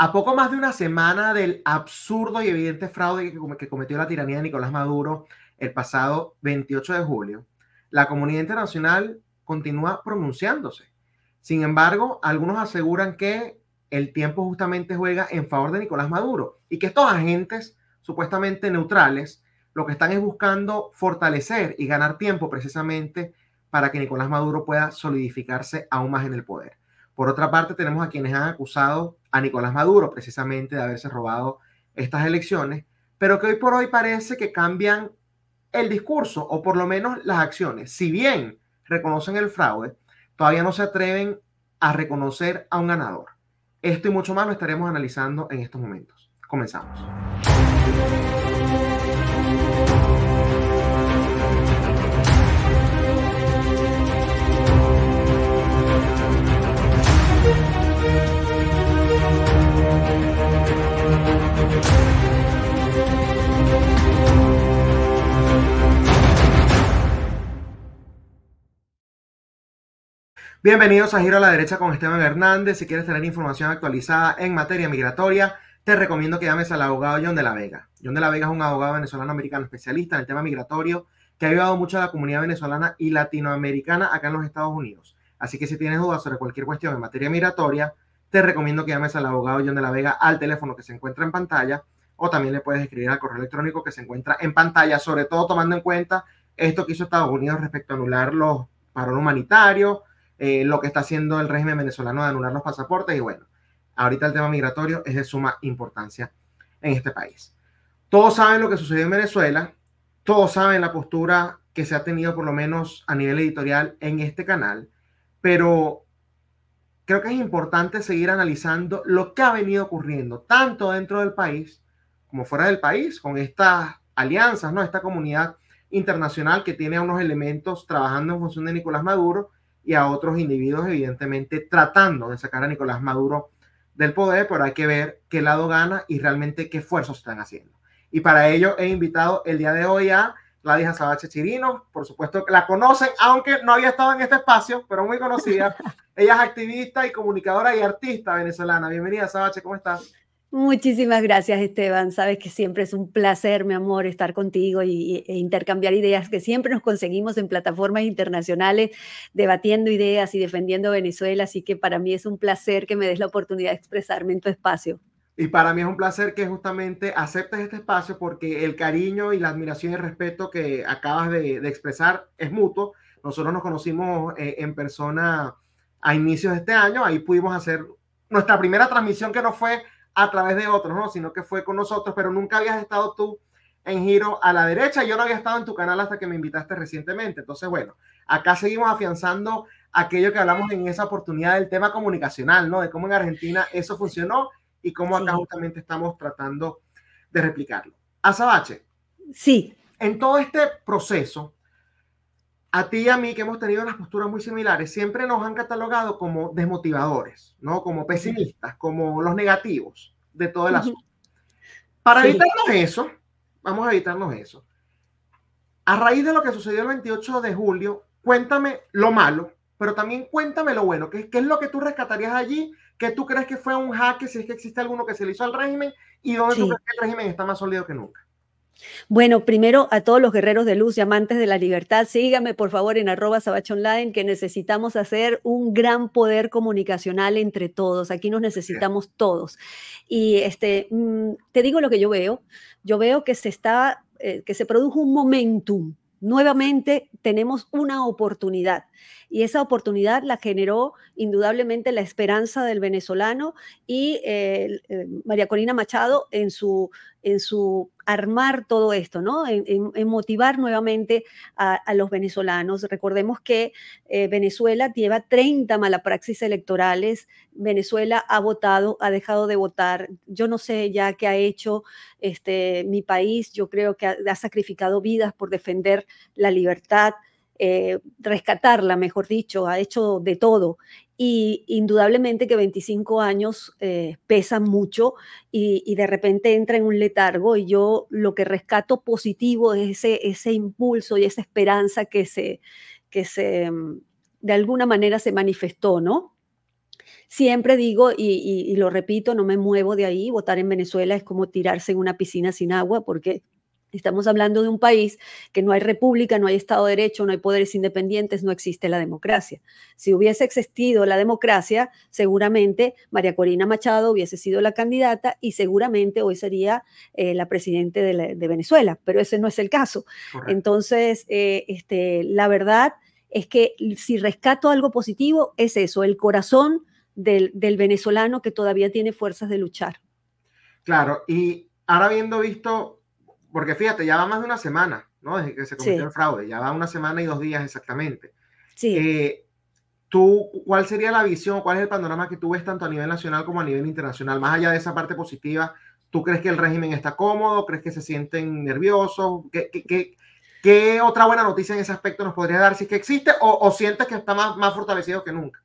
A poco más de una semana del absurdo y evidente fraude que cometió la tiranía de Nicolás Maduro el pasado 28 de julio, la comunidad internacional continúa pronunciándose. Sin embargo, algunos aseguran que el tiempo justamente juega en favor de Nicolás Maduro y que estos agentes supuestamente neutrales lo que están es buscando fortalecer y ganar tiempo precisamente para que Nicolás Maduro pueda solidificarse aún más en el poder. Por otra parte, tenemos a quienes han acusado a Nicolás Maduro precisamente de haberse robado estas elecciones, pero que hoy por hoy parece que cambian el discurso o por lo menos las acciones. Si bien reconocen el fraude, todavía no se atreven a reconocer a un ganador. Esto y mucho más lo estaremos analizando en estos momentos. Comenzamos. Bienvenidos a Giro a la Derecha con Esteban Hernández. Si quieres tener información actualizada en materia migratoria, te recomiendo que llames al abogado John de la Vega. John de la Vega es un abogado venezolano-americano especialista en el tema migratorio que ha ayudado mucho a la comunidad venezolana y latinoamericana acá en los Estados Unidos. Así que si tienes dudas sobre cualquier cuestión en materia migratoria, te recomiendo que llames al abogado John de la Vega al teléfono que se encuentra en pantalla o también le puedes escribir al correo electrónico que se encuentra en pantalla, sobre todo tomando en cuenta esto que hizo Estados Unidos respecto a anular los parones humanitarios, eh, lo que está haciendo el régimen venezolano de anular los pasaportes y bueno, ahorita el tema migratorio es de suma importancia en este país. Todos saben lo que sucedió en Venezuela, todos saben la postura que se ha tenido por lo menos a nivel editorial en este canal, pero creo que es importante seguir analizando lo que ha venido ocurriendo tanto dentro del país como fuera del país con estas alianzas, ¿no? Esta comunidad internacional que tiene a unos elementos trabajando en función de Nicolás Maduro y a otros individuos, evidentemente tratando de sacar a Nicolás Maduro del poder, pero hay que ver qué lado gana y realmente qué esfuerzos están haciendo. Y para ello he invitado el día de hoy a Gladys Azabache Chirino, por supuesto que la conocen, aunque no había estado en este espacio, pero muy conocida. Ella es activista y comunicadora y artista venezolana. Bienvenida, Azabache, ¿cómo estás? Muchísimas gracias, Esteban. Sabes que siempre es un placer, mi amor, estar contigo y, e intercambiar ideas, que siempre nos conseguimos en plataformas internacionales debatiendo ideas y defendiendo Venezuela. Así que para mí es un placer que me des la oportunidad de expresarme en tu espacio. Y para mí es un placer que justamente aceptes este espacio porque el cariño y la admiración y el respeto que acabas de, expresar es mutuo. Nosotros nos conocimos eh, en persona a inicios de este año, ahí pudimos hacer nuestra primera transmisión que no fue a través de otros, ¿no? Sino que fue con nosotros, pero nunca habías estado tú en giro a la derecha. Yo no había estado en tu canal hasta que me invitaste recientemente. Entonces, bueno, acá seguimos afianzando aquello que hablamos en esa oportunidad del tema comunicacional, ¿no? De cómo en Argentina eso funcionó y cómo acá justamente estamos tratando de replicarlo. Azabache. Sí. En todo este proceso, a ti y a mí, que hemos tenido unas posturas muy similares, siempre nos han catalogado como desmotivadores, ¿no? Como pesimistas, como los negativos de todo el asunto. Para evitarnos eso, vamos a evitarnos eso. A raíz de lo que sucedió el 28 de julio, cuéntame lo malo, pero también cuéntame lo bueno. ¿Qué, es lo que tú rescatarías allí? ¿Qué tú crees que fue un hack, si es que existe alguno que se le hizo al régimen? ¿Y dónde tú crees que el régimen está más sólido que nunca? Bueno, primero a todos los guerreros de luz y amantes de la libertad, síganme por favor en arroba sabachonline, que necesitamos hacer un gran poder comunicacional entre todos. Aquí nos necesitamos todos. Y este, mm, te digo lo que yo veo. Yo veo que se está, eh, que se produjo un momentum. Nuevamente tenemos una oportunidad y esa oportunidad la generó indudablemente la esperanza del venezolano y eh, eh, María Corina Machado en su, en su armar todo esto, ¿no? En, motivar nuevamente a, los venezolanos. Recordemos que eh, Venezuela lleva 30 malapraxis electorales, Venezuela ha votado, ha dejado de votar, yo no sé ya qué ha hecho este, mi país, yo creo que ha sacrificado vidas por defender la libertad, eh, rescatarla, mejor dicho, ha hecho de todo. Y indudablemente que 25 años eh, pesan mucho y, de repente entra en un letargo y yo lo que rescato positivo es ese, ese impulso y esa esperanza que se, que se, mm, de alguna manera se manifestó, ¿no? Siempre digo, y, y lo repito, no me muevo de ahí, votar en Venezuela es como tirarse en una piscina sin agua, porque Estamos hablando de un país que no hay república, no hay Estado de Derecho, no hay poderes independientes, no existe la democracia. Si hubiese existido la democracia, seguramente María Corina Machado hubiese sido la candidata y seguramente hoy sería eh, la presidente de, Venezuela, pero ese no es el caso. Entonces, eh, este, la verdad es que si rescato algo positivo, es eso, el corazón del, del venezolano que todavía tiene fuerzas de luchar. Claro, y ahora habiendo visto porque fíjate, ya va más de una semana, ¿no? Desde que se cometió el fraude, ya va una semana y dos días exactamente. Sí. Eh, ¿Tú cuál sería la visión, cuál es el panorama que tú ves tanto a nivel nacional como a nivel internacional? Más allá de esa parte positiva, ¿tú crees que el régimen está cómodo? ¿Crees que se sienten nerviosos? ¿Qué, otra buena noticia en ese aspecto nos podría dar si es que existe o, sientes que está más fortalecido que nunca?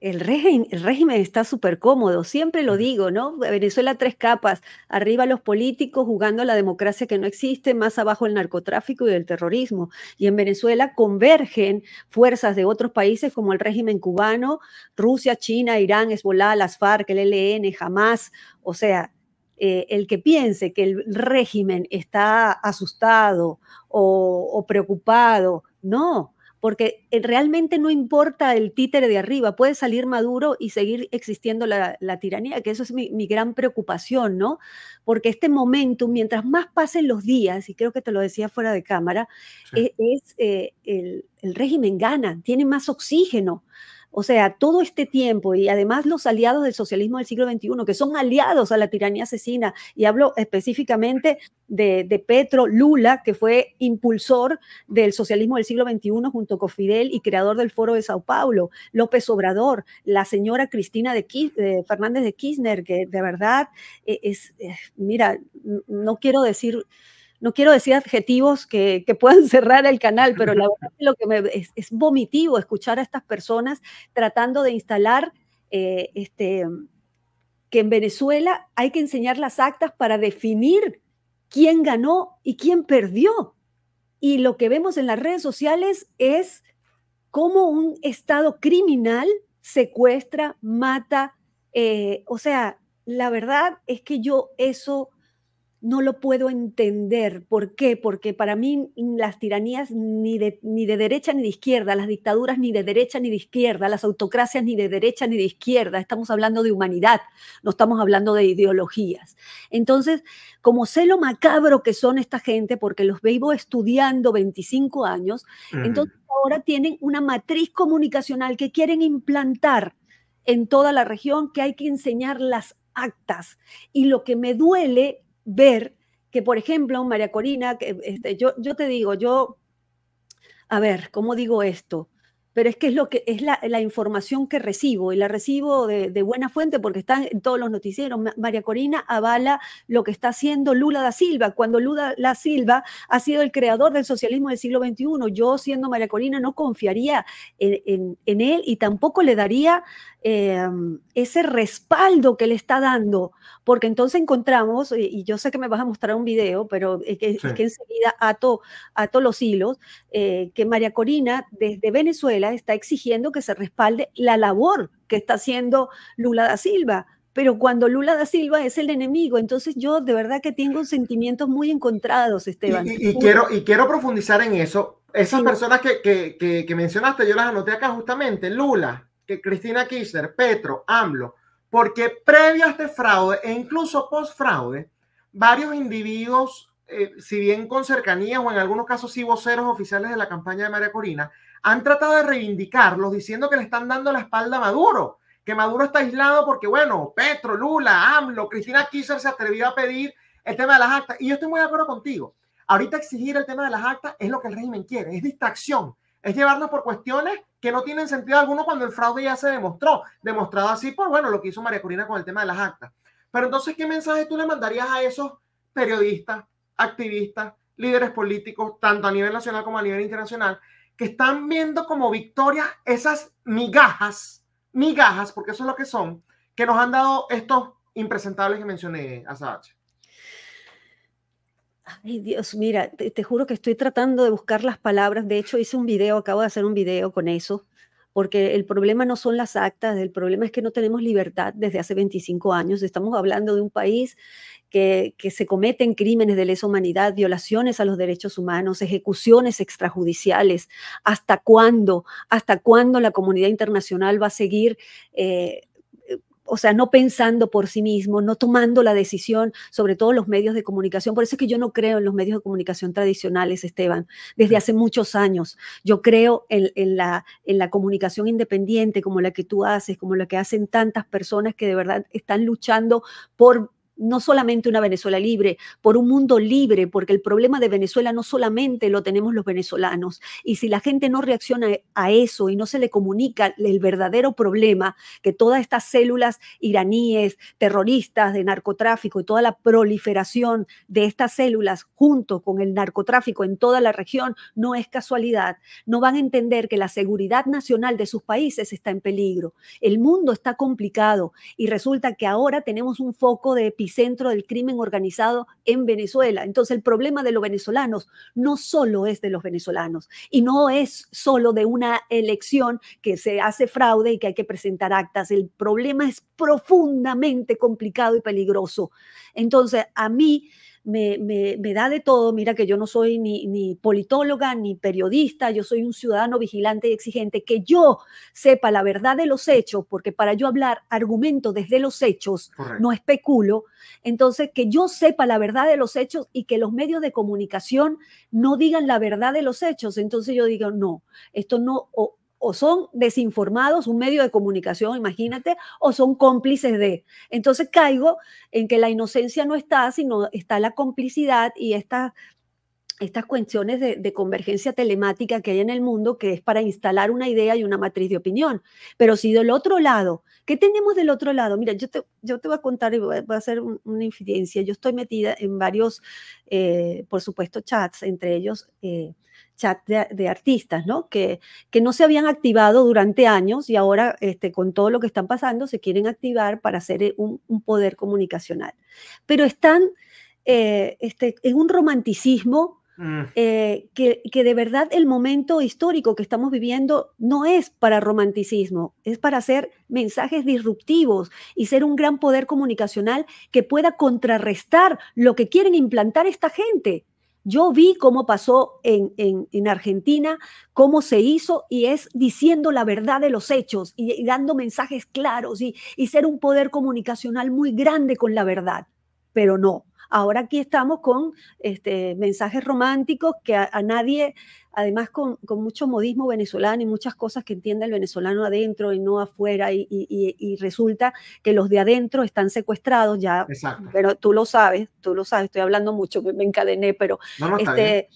El, régimen, está súper cómodo, siempre lo digo, ¿no? Venezuela tres capas, arriba los políticos jugando a la democracia que no existe, más abajo el narcotráfico y el terrorismo. Y en Venezuela convergen fuerzas de otros países como el régimen cubano, Rusia, China, Irán, Hezbollah, las FARC, el ELN, jamás, O sea, eh, el que piense que el régimen está asustado o preocupado, no, porque eh, realmente no importa el títere de arriba, puede salir Maduro y seguir existiendo la, tiranía, que eso es mi, gran preocupación, ¿no? Porque este momento, mientras más pasen los días, y creo que te lo decía fuera de cámara, e, es, eh, el, el régimen gana, tiene más oxígeno. O sea, todo este tiempo y además los aliados del socialismo del siglo XXI, que son aliados a la tiranía asesina, y hablo específicamente de, Petro Lula, que fue impulsor del socialismo del siglo XXI junto con Fidel y creador del Foro de Sao Paulo, López Obrador, la señora Cristina eh, Fernández de Kirchner, que de verdad eh, es eh, mira, no quiero decir no quiero decir adjetivos que, puedan cerrar el canal, pero la verdad lo que es, vomitivo escuchar a estas personas tratando de instalar eh, este, que en Venezuela hay que enseñar las actas para definir quién ganó y quién perdió. Y lo que vemos en las redes sociales es cómo un Estado criminal secuestra, mata. Eh, o sea, la verdad es que yo eso no lo puedo entender. ¿Por qué? Porque para mí mm, las tiranías ni de, ni de derecha ni de izquierda, las dictaduras ni de derecha ni de izquierda, las autocracias ni de derecha ni de izquierda, estamos hablando de humanidad, no estamos hablando de ideologías. Entonces, como sé lo macabro que son esta gente, porque los veo estudiando 25 años, entonces ahora tienen una matriz comunicacional que quieren implantar en toda la región, que hay que enseñar las actas. Y lo que me duele ver que, por ejemplo, María Corina, que, este, yo, yo te digo, yo, a ver, ¿cómo digo esto? Pero es que es, lo que, es la, información que recibo y la recibo de, buena fuente porque están en todos los noticieros. María Corina avala lo que está haciendo Lula da Silva, cuando Lula da Silva ha sido el creador del socialismo del siglo XXI. Yo, siendo María Corina, no confiaría en él y tampoco le daría Em, ese respaldo que le está dando, porque entonces encontramos, y, yo sé que me vas a mostrar un video, pero es que, enseguida ato, todos los hilos, eh, que María Corina desde Venezuela está exigiendo que se respalde la labor que está haciendo Lula da Silva, pero cuando Lula da Silva es el enemigo, entonces yo de verdad que tengo sentimientos muy encontrados, Esteban. Y, quiero, y quiero profundizar en eso. Esas personas que, que mencionaste, yo las anoté acá justamente, Lula, Cristina Kirchner, Petro, AMLO, porque previo a este fraude e incluso post-fraude, varios individuos, eh, si bien con cercanías o en algunos casos sí voceros oficiales de la campaña de María Corina, han tratado de reivindicarlos diciendo que le están dando la espalda a Maduro, que Maduro está aislado porque, bueno, Petro, Lula, AMLO, Cristina Kirchner se atrevió a pedir el tema de las actas. Y yo estoy muy de acuerdo contigo. Ahorita exigir el tema de las actas es lo que el régimen quiere, es distracción es llevarnos por cuestiones que no tienen sentido alguno cuando el fraude ya se demostró, demostrado así por, bueno, lo que hizo María Corina con el tema de las actas. Pero entonces, ¿qué mensaje tú le mandarías a esos periodistas, activistas, líderes políticos, tanto a nivel nacional como a nivel internacional, que están viendo como victoria esas migajas, migajas, porque eso es lo que son, que nos han dado estos impresentables que mencioné, Asabache? Dios, mira, te, juro que estoy tratando de buscar las palabras. De hecho, hice un video, acabo de hacer un video con eso, porque el problema no son las actas, el problema es que no tenemos libertad desde hace 25 años. Estamos hablando de un país que, se cometen crímenes de lesa humanidad, violaciones a los derechos humanos, ejecuciones extrajudiciales. ¿Hasta cuándo? ¿Hasta cuándo la comunidad internacional va a seguir? Eh, o sea, no pensando por sí mismo, no tomando la decisión, sobre todo los medios de comunicación. Por eso es que yo no creo en los medios de comunicación tradicionales, Esteban, desde hace muchos años. Yo creo en, en la comunicación independiente como la que tú haces, como la que hacen tantas personas que de verdad están luchando por no solamente una Venezuela libre, por un mundo libre, porque el problema de Venezuela no solamente lo tenemos los venezolanos. Y si la gente no reacciona a eso y no se le comunica el verdadero problema, que todas estas células iraníes, terroristas, de narcotráfico y toda la proliferación de estas células junto con el narcotráfico en toda la región, no es casualidad. No van a entender que la seguridad nacional de sus países está en peligro. El mundo está complicado y resulta que ahora tenemos un foco de centro del crimen organizado en Venezuela. Entonces el problema de los venezolanos no solo es de los venezolanos y no es solo de una elección que se hace fraude y que hay que presentar actas. El problema es profundamente complicado y peligroso. Entonces a mí me, me, da de todo. Mira que yo no soy ni, politóloga ni periodista, yo soy un ciudadano vigilante y exigente, que yo sepa la verdad de los hechos, porque para yo hablar argumento desde los hechos, no especulo. Entonces, que yo sepa la verdad de los hechos y que los medios de comunicación no digan la verdad de los hechos. Entonces yo digo, no, esto no, o son desinformados, un medio de comunicación, imagínate, o son cómplices de. Entonces caigo en que la inocencia no está, sino está la complicidad y estas estas cuestiones de, convergencia telemática que hay en el mundo, que es para instalar una idea y una matriz de opinión. Pero si del otro lado, ¿qué tenemos del otro lado? Mira, yo te, yo te voy a contar, y voy a hacer una infidencia. Yo estoy metida en varios, eh, por supuesto, chats, entre ellos eh, chats de, artistas, ¿no? Que, que no se habían activado durante años y ahora, este, con todo lo que están pasando, se quieren activar para hacer eh, un, poder comunicacional. Pero están... Eh, este, en un romanticismo Mm. Eh, que, de verdad el momento histórico que estamos viviendo no es para romanticismo, es para hacer mensajes disruptivos y ser un gran poder comunicacional que pueda contrarrestar lo que quieren implantar esta gente. Yo vi cómo pasó en, en, Argentina, cómo se hizo y es diciendo la verdad de los hechos y, y dando mensajes claros y, y ser un poder comunicacional muy grande con la verdad, pero no, Ahora aquí estamos con este, mensajes románticos que a, nadie, además con, mucho modismo venezolano y muchas cosas que entiende el venezolano adentro y no afuera, y, resulta que los de adentro están secuestrados ya. Pero tú lo sabes, tú lo sabes, estoy hablando mucho, me encadené, pero este,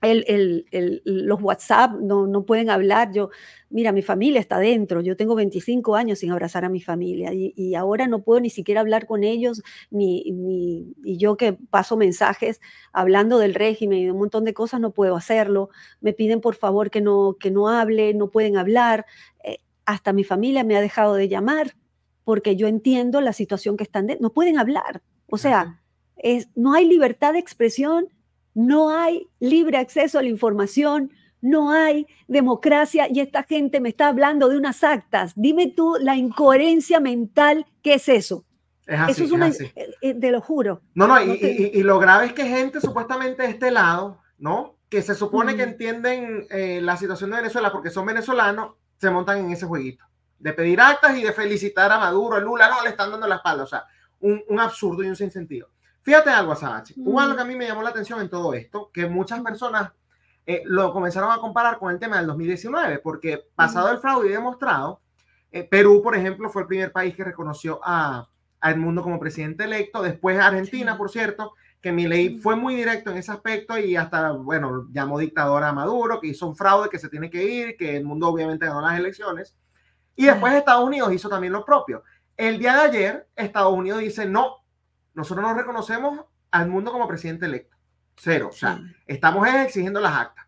el, los WhatsApp no, no, pueden hablar. Yo, mira, mi familia está dentro. Yo tengo 25 años sin abrazar a mi familia y, ahora no puedo ni siquiera hablar con ellos, ni, y yo que paso mensajes hablando del régimen y de un montón de cosas, no puedo hacerlo. Me piden por favor que no, que no hable, no pueden hablar. Eh, hasta mi familia me ha dejado de llamar porque yo entiendo la situación que están dentro. No pueden hablar. O sea, es, no hay libertad de expresión no hay libre acceso a la información, no hay democracia y esta gente me está hablando de unas actas. Dime tú la incoherencia mental, ¿qué es eso? Es eso es, eh, eh, te lo juro. No, no, y, lo grave es que gente supuestamente de este lado, ¿no? Que se supone que entienden eh, la situación de Venezuela porque son venezolanos, se montan en ese jueguito de pedir actas y de felicitar a Maduro, a Lula, no, le están dando la espalda. O sea, un absurdo y un sinsentido. Fíjate algo, Sachi. Hubo algo que a mm. mí me llamó la atención en todo esto, que muchas personas eh, lo comenzaron a comparar con el tema del 2019, porque pasado el fraude y demostrado, eh, Perú, por ejemplo, fue el primer país que reconoció a, a Edmundo como presidente electo, después Argentina, por cierto, que mi ley fue muy directo en ese aspecto y hasta, bueno, llamó dictador a Maduro, que hizo un fraude, que se tiene que ir, que el mundo obviamente ganó las elecciones. Y después Estados Unidos hizo también lo propio. El día de ayer, Estados Unidos dice, no, nosotros no reconocemos al mundo como presidente electo. Cero. O sea, estamos exigiendo las actas.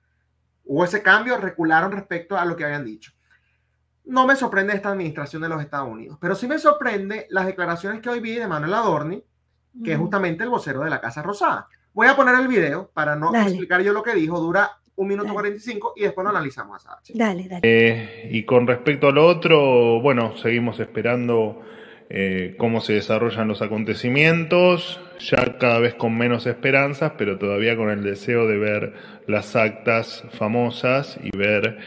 Hubo ese cambio, recularon respecto a lo que habían dicho. No me sorprende esta administración de los Estados Unidos, pero sí me sorprende las declaraciones que hoy vi de Manuel Adorni, que es justamente el vocero de la Casa Rosada. Voy a poner el video para no explicar yo lo que dijo, dura un minuto y 45 y después lo analizamos Dale, dale. Eh, y con respecto a lo otro, bueno, seguimos esperando eh, cómo se desarrollan los acontecimientos, ya cada vez con menos esperanzas, pero todavía con el deseo de ver las actas famosas y ver,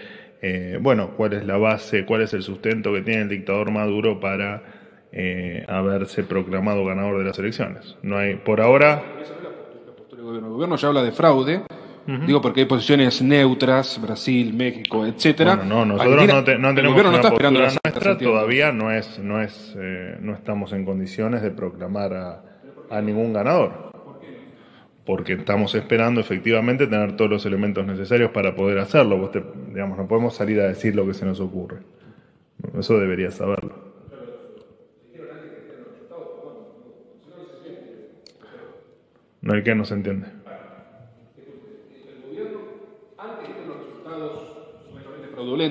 eh, bueno, cuál es la base, cuál es el sustento que tiene el dictador Maduro para eh, haberse proclamado ganador de las elecciones. No hay, por ahora. El gobierno ya habla de fraude Digo porque hay posiciones neutras, Brasil, México, etcétera. Bueno, no, nosotros no, tenemos una nuestra, todavía no es, no es, eh, no estamos en condiciones de proclamar a, ningún ganador. Porque estamos esperando efectivamente tener todos los elementos necesarios para poder hacerlo. digamos, no podemos salir a decir lo que se nos ocurre. Eso debería saberlo. No, hay que no se entiende.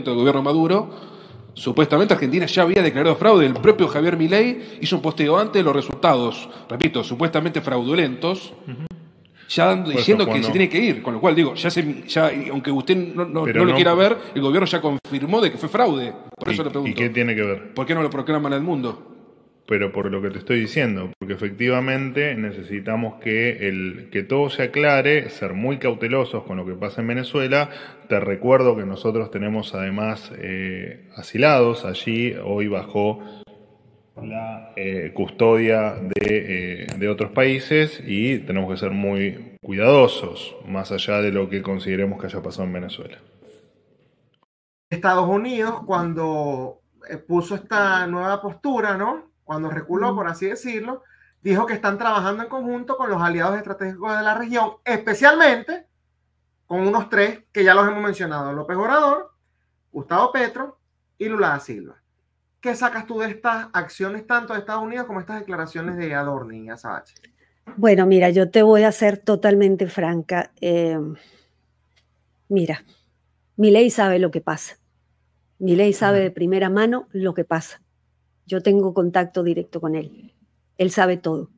del gobierno Maduro, supuestamente Argentina ya había declarado fraude. El propio Javier Milei hizo un posteo antes de los resultados, repito, supuestamente fraudulentos. Ya dando, diciendo pues que se tiene que ir, con lo cual digo, ya, se, ya aunque usted no, lo quiera ver, el gobierno ya confirmó de que fue fraude. Por eso le pregunto. ¿Y qué tiene que ver? ¿Por qué no lo proclaman al mundo? pero por lo que te estoy diciendo, porque efectivamente necesitamos que, el, que todo se aclare, ser muy cautelosos con lo que pasa en Venezuela. Te recuerdo que nosotros tenemos además eh, asilados allí, hoy bajo la eh, custodia de, eh, de, otros países y tenemos que ser muy cuidadosos, más allá de lo que consideremos que haya pasado en Venezuela. Estados Unidos, cuando puso esta nueva postura, ¿no? cuando reculó, por así decirlo, dijo que están trabajando en conjunto con los aliados estratégicos de la región, especialmente con unos tres que ya los hemos mencionado, López Obrador, Gustavo Petro y Lula da Silva. ¿Qué sacas tú de estas acciones tanto de Estados Unidos como estas declaraciones de Adorni y Azabache? Bueno, mira, yo te voy a ser totalmente franca. Eh, mira, mi ley sabe lo que pasa. Mi ley sabe de primera mano lo que pasa. Yo tengo contacto directo con él. Él sabe todo.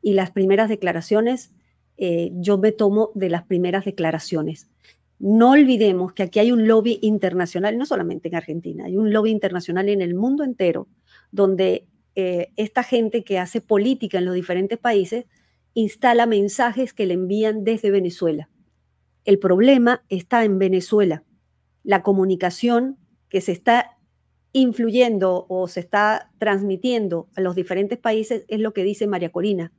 Y las primeras declaraciones, eh, yo me tomo de las primeras declaraciones. No olvidemos que aquí hay un lobby internacional, no solamente en Argentina, hay un lobby internacional en el mundo entero, donde eh, esta gente que hace política en los diferentes países instala mensajes que le envían desde Venezuela. El problema está en Venezuela. La comunicación que se está influyendo o se está transmitiendo a los diferentes países es lo que dice María Corina.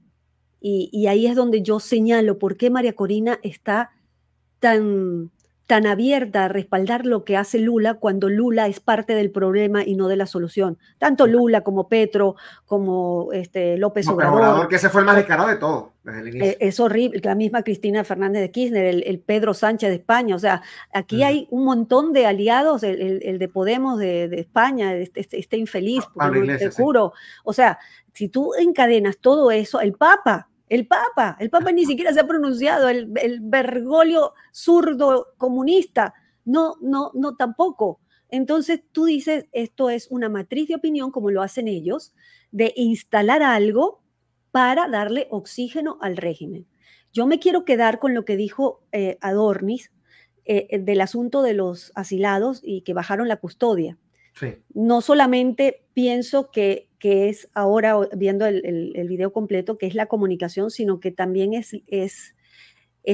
Y, ahí es donde yo señalo por qué María Corina está tan tan abierta a respaldar lo que hace Lula cuando Lula es parte del problema y no de la solución. Tanto Lula como Petro, como este, López Obrador, Obrador. que ese fue el más descarado de todo. E, es horrible, la misma Cristina Fernández de Kirchner, el, Pedro Sánchez de España, o sea, aquí hay un montón de aliados, el, de Podemos de, España, este, este, este, infeliz, por te juro, o sea, si tú encadenas todo eso, el Papa, el Papa, el Papa ni siquiera se ha pronunciado, el, el Bergoglio zurdo comunista, no, no, no tampoco. Entonces tú dices, esto es una matriz de opinión, como lo hacen ellos, de instalar algo para darle oxígeno al régimen. Yo me quiero quedar con lo que dijo eh, Adornis eh, eh, del asunto de los asilados y que bajaron la custodia. No solamente pienso que que es ahora viendo el, video completo, que es la comunicación, sino que también es, es,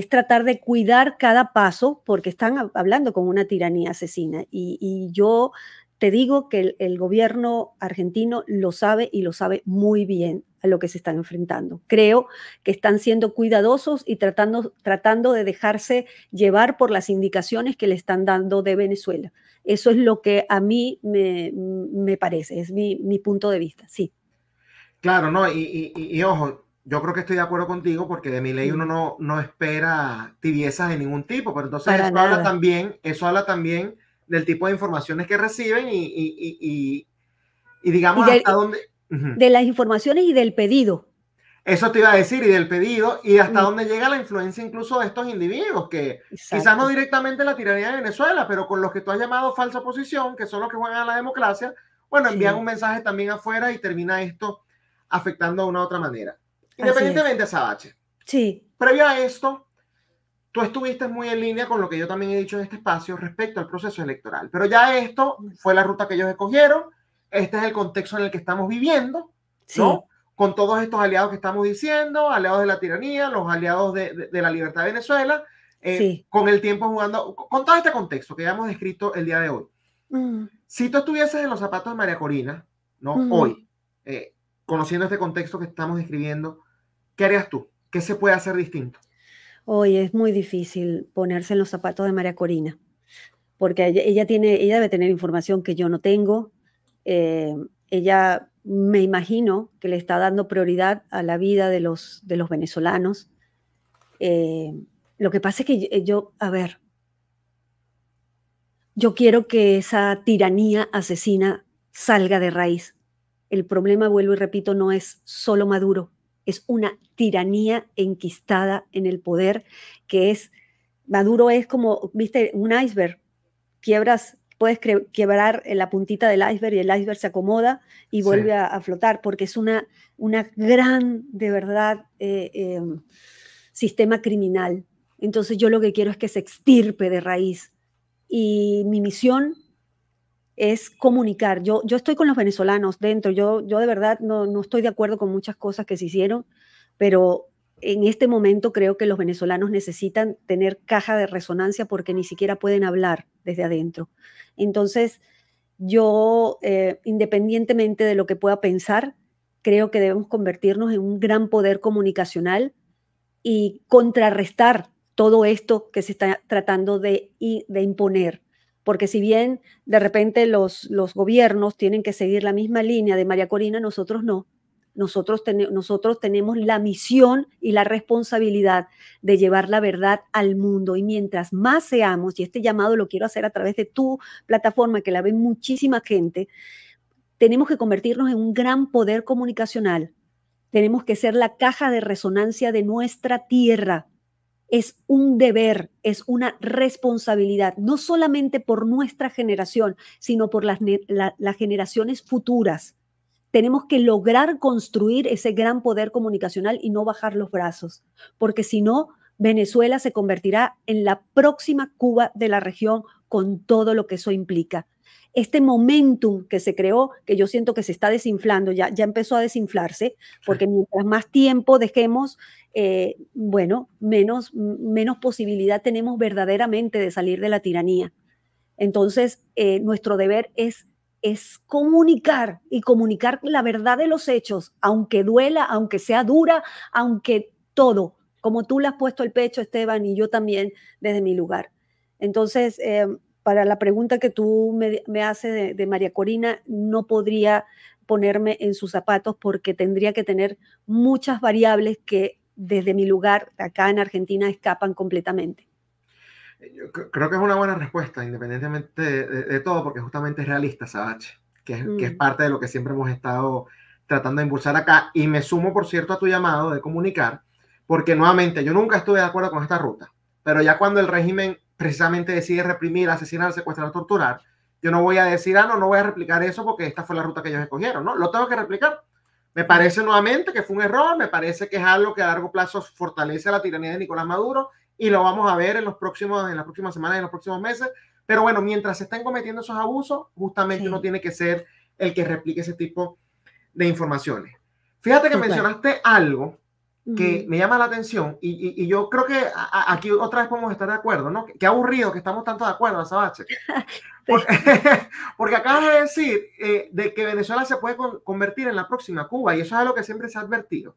tratar de cuidar cada paso porque están hablando con una tiranía asesina. Y, yo te digo que el, gobierno argentino lo sabe y lo sabe muy bien a lo que se están enfrentando. Creo que están siendo cuidadosos y tratando, tratando de dejarse llevar por las indicaciones que le están dando de Venezuela. Eso es lo que a mí me, parece, es mi, punto de vista, sí. Claro, no, y, ojo, yo creo que estoy de acuerdo contigo porque de mi ley uno no, no espera tibiezas de ningún tipo, pero entonces eso habla, también, eso habla también del tipo de informaciones que reciben y, digamos hasta dónde... De las informaciones y del pedido, eso te iba a decir, y del pedido, y hasta dónde llega la influencia incluso de estos individuos, que quizás no directamente la tiranía de Venezuela, pero con los que tú has llamado falsa oposición, que son los que juegan a la democracia, bueno, envían un mensaje también afuera y termina esto afectando de una u otra manera. Independientemente de Sabache. Sí. Previo a esto, tú estuviste muy en línea con lo que yo también he dicho en este espacio respecto al proceso electoral, pero ya esto fue la ruta que ellos escogieron, este es el contexto en el que estamos viviendo, sí con todos estos aliados que estamos diciendo, aliados de la tiranía, los aliados de, la libertad de Venezuela, eh, con el tiempo jugando, con todo este contexto que ya hemos descrito el día de hoy. Mm. Si tú estuvieses en los zapatos de María Corina, ¿no? Mm. Hoy, eh, conociendo este contexto que estamos describiendo, ¿qué harías tú? ¿Qué se puede hacer distinto? Hoy es muy difícil ponerse en los zapatos de María Corina, porque ella, tiene, ella debe tener información que yo no tengo. Eh, ella me imagino que le está dando prioridad a la vida de los, de los venezolanos. Eh, lo que pasa es que yo, a ver, yo quiero que esa tiranía asesina salga de raíz. El problema, vuelvo y repito, no es solo Maduro, es una tiranía enquistada en el poder que es, Maduro es como, viste, un iceberg, quiebras puedes quebrar la puntita del iceberg y el iceberg se acomoda y vuelve a, flotar, porque es una, una gran, de verdad, eh, eh, sistema criminal. Entonces yo lo que quiero es que se extirpe de raíz. Y mi misión es comunicar. Yo, yo estoy con los venezolanos dentro, yo, yo de verdad no, no estoy de acuerdo con muchas cosas que se hicieron, pero en este momento creo que los venezolanos necesitan tener caja de resonancia porque ni siquiera pueden hablar desde adentro. Entonces, yo, eh, independientemente de lo que pueda pensar, creo que debemos convertirnos en un gran poder comunicacional y contrarrestar todo esto que se está tratando de, imponer. Porque si bien de repente los gobiernos tienen que seguir la misma línea de María Corina, nosotros no nosotros, tenemos la misión y la responsabilidad de llevar la verdad al mundo. Y mientras más seamos, y este llamado lo quiero hacer a través de tu plataforma, que la ve muchísima gente, tenemos que convertirnos en un gran poder comunicacional. Tenemos que ser la caja de resonancia de nuestra tierra. Es un deber, es una responsabilidad, no solamente por nuestra generación, sino por las, las generaciones futuras tenemos que lograr construir ese gran poder comunicacional y no bajar los brazos, porque si no, Venezuela se convertirá en la próxima Cuba de la región con todo lo que eso implica. Este momentum que se creó, que yo siento que se está desinflando, ya, ya empezó a desinflarse, porque mientras más tiempo dejemos, eh, bueno, menos, menos posibilidad tenemos verdaderamente de salir de la tiranía. Entonces, eh, nuestro deber es es comunicar y comunicar la verdad de los hechos, aunque duela, aunque sea dura, aunque todo, como tú le has puesto el pecho, Esteban, y yo también desde mi lugar. Entonces, eh, para la pregunta que tú me, haces de María Corina, no podría ponerme en sus zapatos porque tendría que tener muchas variables que desde mi lugar acá en Argentina escapan completamente. Yo creo que es una buena respuesta, independientemente de, todo, porque justamente es realista, Sabache, que que es mm. parte de lo que siempre hemos estado tratando de impulsar acá. Y me sumo, por cierto, a tu llamado de comunicar, porque nuevamente yo nunca estuve de acuerdo con esta ruta, pero ya cuando el régimen precisamente decide reprimir, asesinar, secuestrar, torturar, yo no voy a decir, ah, no, no voy a replicar eso porque esta fue la ruta que ellos escogieron, ¿no? Lo tengo que replicar. Me parece nuevamente que fue un error, me parece que es algo que a largo plazo fortalece la tiranía de Nicolás Maduro y lo vamos a ver en los próximos, en las próximas semanas, en los próximos meses. Pero bueno, mientras se estén cometiendo esos abusos, justamente uno tiene que ser el que replique ese tipo de informaciones. Fíjate que mencionaste algo que me llama la atención y, y, yo creo que aquí otra vez podemos estar de acuerdo, ¿no? Qué aburrido que estamos tanto de acuerdo, Sabache. porque, acabas de decir eh, de que Venezuela se puede convertir en la próxima Cuba y eso es algo que siempre se ha advertido.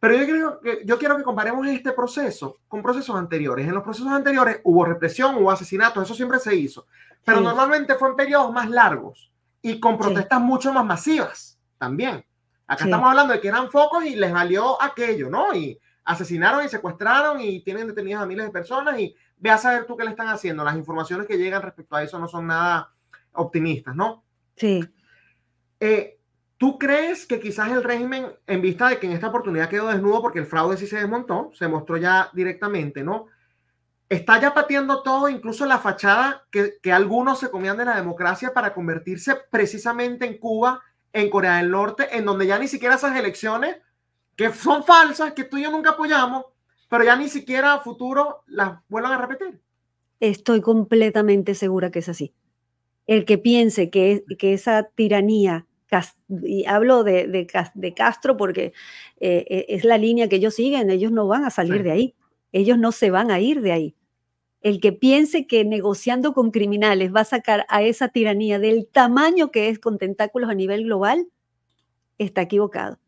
Pero yo, quiero que comparemos este proceso con procesos anteriores. En los procesos anteriores hubo represión, hubo asesinatos, eso siempre se hizo. Pero normalmente fue en periodos más largos y con protestas mucho más masivas también. Acá estamos hablando de que eran focos y les valió aquello, ¿no? Y asesinaron y secuestraron y tienen detenidas a miles de personas y ve a saber tú qué le están haciendo. Las informaciones que llegan respecto a eso no son nada optimistas, ¿no? Sí. Eh, es que quizás el régimen, en vista de que en esta oportunidad quedó desnudo porque el fraude sí se desmontó, se mostró ya directamente, ¿no? Está ya pateando todo, incluso la fachada que, algunos se comían de la democracia para convertirse precisamente en Cuba, en Corea del Norte, en donde ya ni siquiera esas elecciones, que son falsas, que tú y yo nunca apoyamos, pero ya ni siquiera a futuro las vuelvan a repetir. Estoy completamente segura que es así. El que piense que, que esa tiranía y hablo de, de, Castro porque eh, eh, es la línea que ellos siguen, ellos no van a salir de ahí, ellos no se van a ir de ahí. El que piense que negociando con criminales va a sacar a esa tiranía del tamaño que es con tentáculos a nivel global, está equivocado.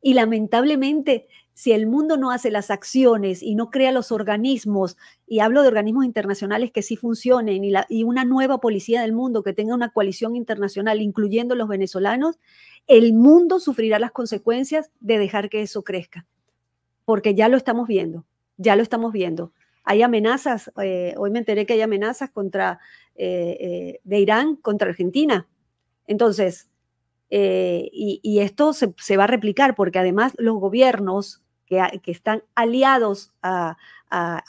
Y lamentablemente si el mundo no hace las acciones y no crea los organismos, y hablo de organismos internacionales que sí funcionen, y, una nueva policía del mundo que tenga una coalición internacional, incluyendo los venezolanos, el mundo sufrirá las consecuencias de dejar que eso crezca, porque ya lo estamos viendo, ya lo estamos viendo. Hay amenazas, eh, hoy me enteré que hay amenazas contra, eh, eh, de Irán contra Argentina. Entonces, eh, y, esto se, va a replicar porque además los gobiernos que, están aliados a,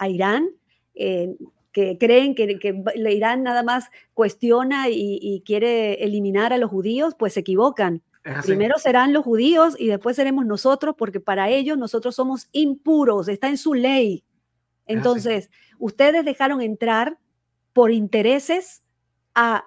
Irán, eh, que creen que, Irán nada más cuestiona y, y, quiere eliminar a los judíos, pues se equivocan. Primero serán los judíos y después seremos nosotros, porque para ellos nosotros somos impuros, está en su ley. Entonces, ustedes dejaron entrar por intereses a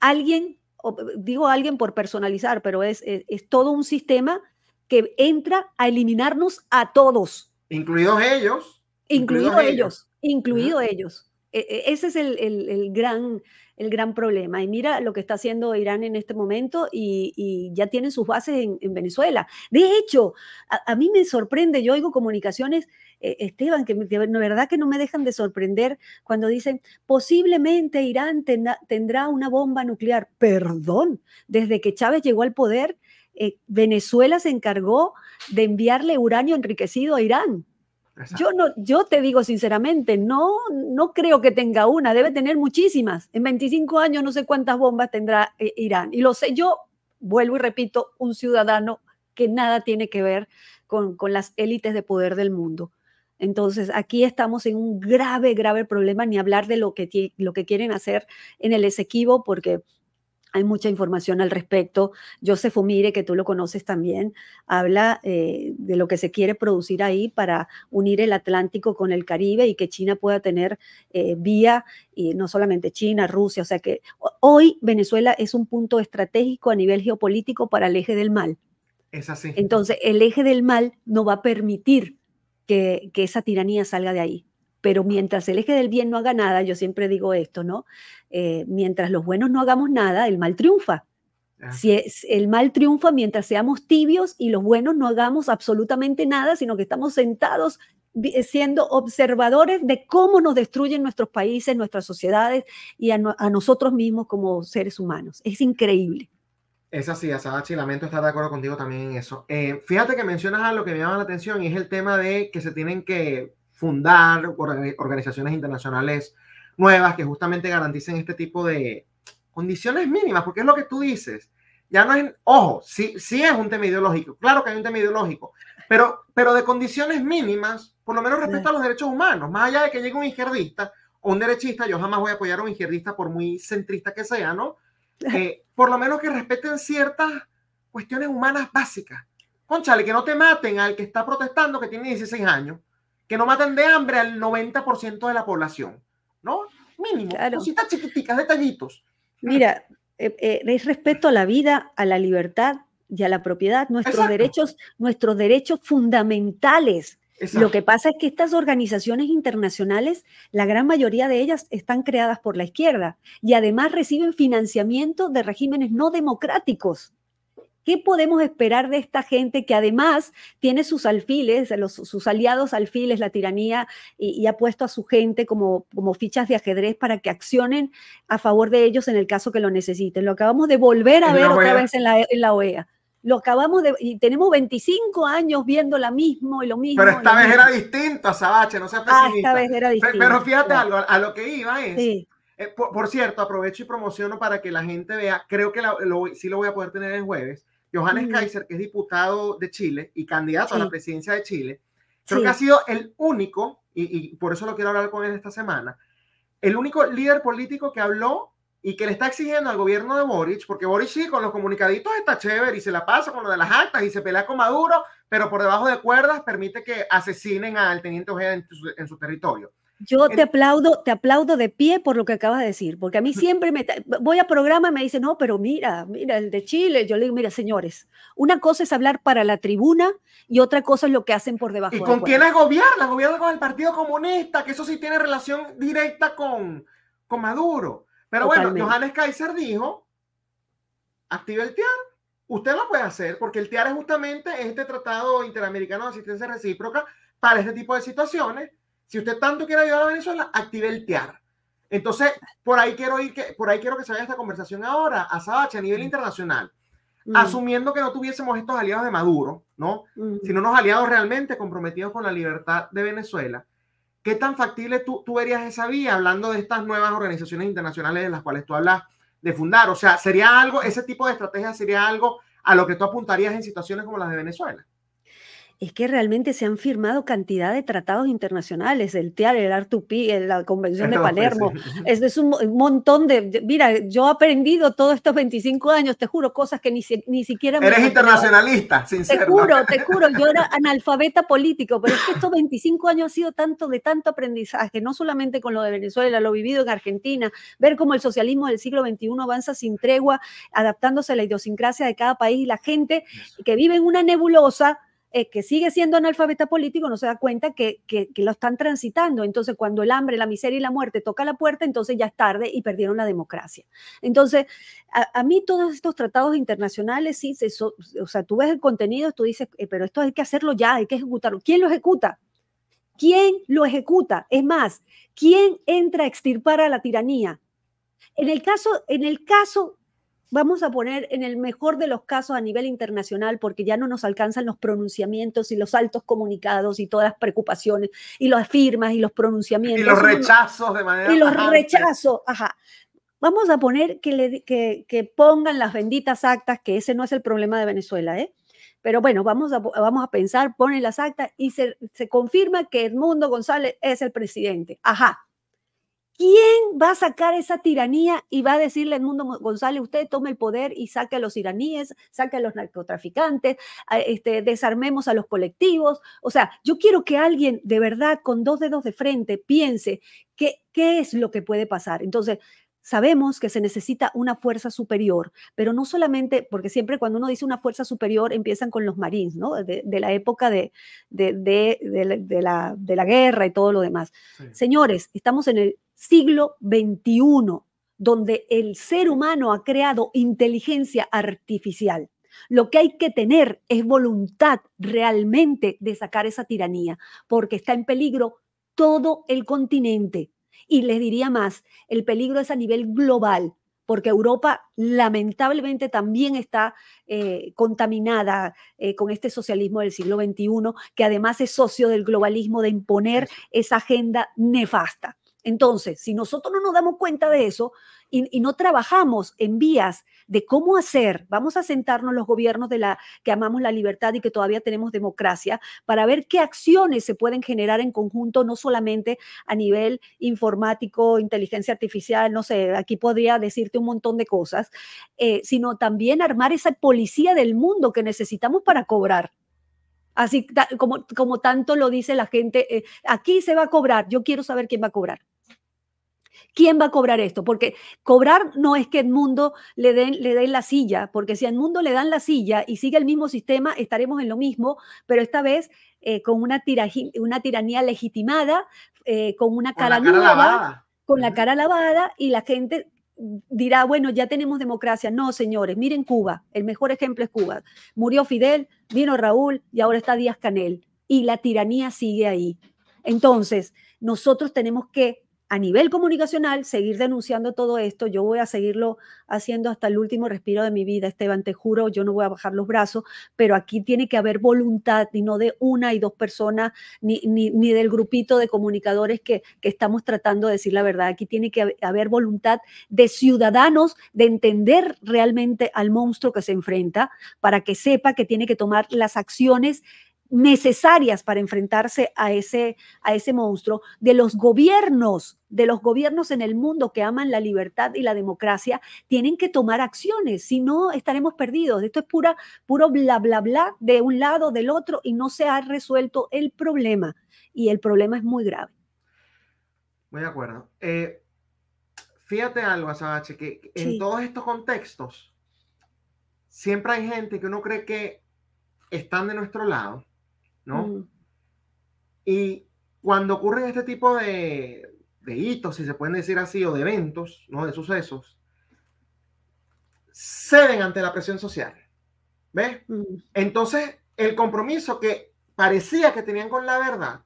alguien eh, digo a alguien por personalizar, pero es, todo un sistema que entra a eliminarnos a todos. Incluidos ellos. Incluidos, ellos. Incluidos ellos. E, e, ese es el, gran, el gran problema. Y mira lo que está haciendo Irán en este momento y, ya tienen sus bases en, Venezuela. De hecho, a, mí me sorprende, yo oigo comunicaciones eh, Esteban, que de verdad que no me dejan de sorprender cuando dicen, posiblemente Irán tendrá una bomba nuclear. Perdón, desde que Chávez llegó al poder, eh, Venezuela se encargó de enviarle uranio enriquecido a Irán. Yo, no, yo te digo sinceramente, no, no creo que tenga una, debe tener muchísimas. En 25 años no sé cuántas bombas tendrá eh, Irán. Y lo sé yo, vuelvo y repito, un ciudadano que nada tiene que ver con las élites de poder del mundo. Entonces, aquí estamos en un grave, grave problema, ni hablar de lo que, lo que quieren hacer en el Esequibo, porque hay mucha información al respecto. Joseph Mire, que tú lo conoces también, habla eh, de lo que se quiere producir ahí para unir el Atlántico con el Caribe y que China pueda tener eh, vía, y no solamente China, Rusia. O sea que hoy Venezuela es un punto estratégico a nivel geopolítico para el eje del mal. Es así. Entonces, el eje del mal no va a permitir que, esa tiranía salga de ahí. Pero mientras el eje del bien no haga nada, yo siempre digo esto, ¿no? Eh, mientras los buenos no hagamos nada, el mal triunfa. Ah. Si el mal triunfa mientras seamos tibios y los buenos no hagamos absolutamente nada, sino que estamos sentados eh, siendo observadores de cómo nos destruyen nuestros países, nuestras sociedades y a nosotros mismos como seres humanos. Es increíble. Es así, Asabachi, lamento estar de acuerdo contigo también en eso. Eh, fíjate que mencionas algo que me llama la atención y es el tema de que se tienen que fundar organizaciones internacionales nuevas que justamente garanticen este tipo de condiciones mínimas, porque es lo que tú dices. Ya no es, ojo, sí, sí es un tema ideológico, claro que hay un tema ideológico, pero, pero de condiciones mínimas, por lo menos respecto a los derechos humanos, más allá de que llegue un izquierdista o un derechista, yo jamás voy a apoyar a un izquierdista por muy centrista que sea, ¿no? por lo menos que respeten ciertas cuestiones humanas básicas. Conchale, que no te maten al que está protestando que tiene 16 años, que no maten de hambre al 90% de la población, ¿no? Mínimo, cositas chiquiticas, detallitos. Mira, eh, eh, es respeto a la vida, a la libertad y a la propiedad, nuestros derechos, nuestros derechos fundamentales lo que pasa es que estas organizaciones internacionales, la gran mayoría de ellas están creadas por la izquierda y además reciben financiamiento de regímenes no democráticos. ¿Qué podemos esperar de esta gente que además tiene sus alfiles, sus aliados alfiles, la tiranía, y, ha puesto a su gente como, fichas de ajedrez para que accionen a favor de ellos en el caso que lo necesiten? Lo acabamos de volver a ver otra e vez en la OEA lo acabamos de. Y tenemos 25 años viendo la mismo y lo mismo. Pero esta vez era distinto, Sabache, no pesimista. Ah, esta vez era distinto. Pero fíjate algo, a lo que iba es. Eh, por, cierto, aprovecho y promociono para que la gente vea, creo que sí lo voy a poder tener el jueves. Johannes Kaiser, que es diputado de Chile y candidato a la presidencia de Chile, creo que ha sido el único, y, y por eso lo quiero hablar con él esta semana, el único líder político que habló y que le está exigiendo al gobierno de Boric, porque Boric sí, con los comunicaditos está chévere y se la pasa con lo de las actas y se pelea con Maduro, pero por debajo de cuerdas permite que asesinen al teniente Ojeda en, su territorio. Yo te aplaudo, te aplaudo de pie por lo que acabas de decir, porque a mí siempre me voy a programa y me dicen, no, pero mira, mira, el de Chile. Yo le digo, mira, señores, una cosa es hablar para la tribuna y otra cosa es lo que hacen por debajo. ¿Y con quién es gobierna? Gobierna con el Partido Comunista, que eso sí tiene relación directa con, con Maduro. Pero bueno, Johannes Kaiser dijo, active el TIAR. Usted lo puede hacer porque el TIAR es justamente este tratado interamericano de asistencia recíproca para este tipo de situaciones. Si usted tanto quiere ayudar a Venezuela, active el TIAR. Entonces, por ahí quiero ir que, por ahí quiero que se vea esta conversación ahora a Sabache a nivel mm. internacional. Mm. Asumiendo que no tuviésemos estos aliados de Maduro, ¿no? Mm. Sino unos aliados realmente comprometidos con la libertad de Venezuela. ¿Qué tan factible tú, verías esa vía hablando de estas nuevas organizaciones internacionales de las cuales tú hablas de fundar? O sea, ¿sería algo, ese tipo de estrategia sería algo a lo que tú apuntarías en situaciones como las de Venezuela? es que realmente se han firmado cantidad de tratados internacionales, el TIAR, el R2P, la Convención de pues Palermo, es, un, montón de, Mira, yo he aprendido todos estos 25 años, te juro, cosas que ni, ni siquiera... Eres internacionalista, sincero. Te juro, te juro, yo era analfabeta político, pero es que estos 25 años ha sido tanto de tanto aprendizaje, no solamente con lo de Venezuela, lo vivido en Argentina, ver cómo el socialismo del siglo XXI avanza sin tregua, adaptándose a la idiosincrasia de cada país y la gente que vive en una nebulosa eh, que sigue siendo analfabeta político, no se da cuenta que, lo están transitando. Entonces, cuando el hambre, la miseria y la muerte toca la puerta, entonces ya es tarde y perdieron la democracia. Entonces, a, mí todos estos tratados internacionales, sí, o sea, tú ves el contenido, tú dices, eh, pero esto hay que hacerlo ya, hay que ejecutarlo. ¿Quién lo ejecuta? ¿Quién lo ejecuta? Es más, ¿quién entra a extirpar a la tiranía? En el caso, en el caso vamos a poner en el mejor de los casos a nivel internacional, porque ya no nos alcanzan los pronunciamientos y los altos comunicados y todas las preocupaciones y las firmas y los pronunciamientos. Y los rechazos de manera. Y los rechazos, ajá. Vamos a poner que, le, pongan las benditas actas, que ese no es el problema de Venezuela, ¿eh? Pero bueno, vamos a, vamos a pensar, ponen las actas y se, se confirma que Edmundo González es el presidente. Ajá, ¿Quién va a sacar esa tiranía y va a decirle al mundo González, usted tome el poder y saque a los iraníes, saque a los narcotraficantes, este, desarmemos a los colectivos? O sea, yo quiero que alguien de verdad con dos dedos de frente piense qué qué es lo que puede pasar. Entonces, Sabemos que se necesita una fuerza superior, pero no solamente, porque siempre cuando uno dice una fuerza superior empiezan con los marines, ¿no? De, la época de, la, guerra y todo lo demás. Señores, estamos en el siglo XXI, donde el ser humano ha creado inteligencia artificial. Lo que hay que tener es voluntad realmente de sacar esa tiranía, porque está en peligro todo el continente y les diría más, el peligro es a nivel global, porque Europa lamentablemente también está eh, contaminada eh, con este socialismo del siglo XXI, que además es socio del globalismo de imponer esa agenda nefasta. Entonces, si nosotros no nos damos cuenta de eso, y, no trabajamos en vías de cómo hacer, vamos a sentarnos los gobiernos de la que amamos la libertad y que todavía tenemos democracia para ver qué acciones se pueden generar en conjunto, no solamente a nivel informático, inteligencia artificial, no sé, aquí podría decirte un montón de cosas, eh, sino también armar esa policía del mundo que necesitamos para cobrar. Así como, como tanto lo dice la gente, eh, aquí se va a cobrar, yo quiero saber quién va a cobrar. ¿Quién va a cobrar esto? Porque cobrar no es que Edmundo le den, le den la silla, porque si al mundo le dan la silla y sigue el mismo sistema, estaremos en lo mismo, pero esta vez eh, con una, tiranía legitimada, eh, con una cara, nueva, con la cara lavada y la gente dirá, bueno, ya tenemos democracia. No, señores, miren Cuba, el mejor ejemplo es Cuba. Murió Fidel, vino Raúl y ahora está Díaz Canel. Y la tiranía sigue ahí. Entonces, nosotros tenemos que a nivel comunicacional seguir denunciando todo esto. Yo voy a seguirlo haciendo hasta el último respiro de mi vida, Esteban, te juro, yo no voy a bajar los brazos, pero aquí tiene que haber voluntad y no de una y dos personas, ni, ni, del grupito de comunicadores que, que estamos tratando de decir la verdad. Aquí tiene que haber voluntad de ciudadanos de entender realmente al monstruo que se enfrenta para que sepa que tiene que tomar las acciones necesarias para enfrentarse a ese, a ese monstruo, de los gobiernos, de los gobiernos en el mundo que aman la libertad y la democracia, tienen que tomar acciones, si no estaremos perdidos. Esto es pura, puro bla, bla, bla de un lado, del otro, y no se ha resuelto el problema. Y el problema es muy grave. Muy de acuerdo. Eh, fíjate algo, Sabache, que en todos estos contextos, siempre hay gente que uno cree que están de nuestro lado, ¿no? Mm. Y cuando ocurren este tipo de, de hitos, si se pueden decir así, o de eventos, ¿no? De sucesos, ceden ante la presión social. ¿Ves? Mm. Entonces, el compromiso que parecía que tenían con la verdad,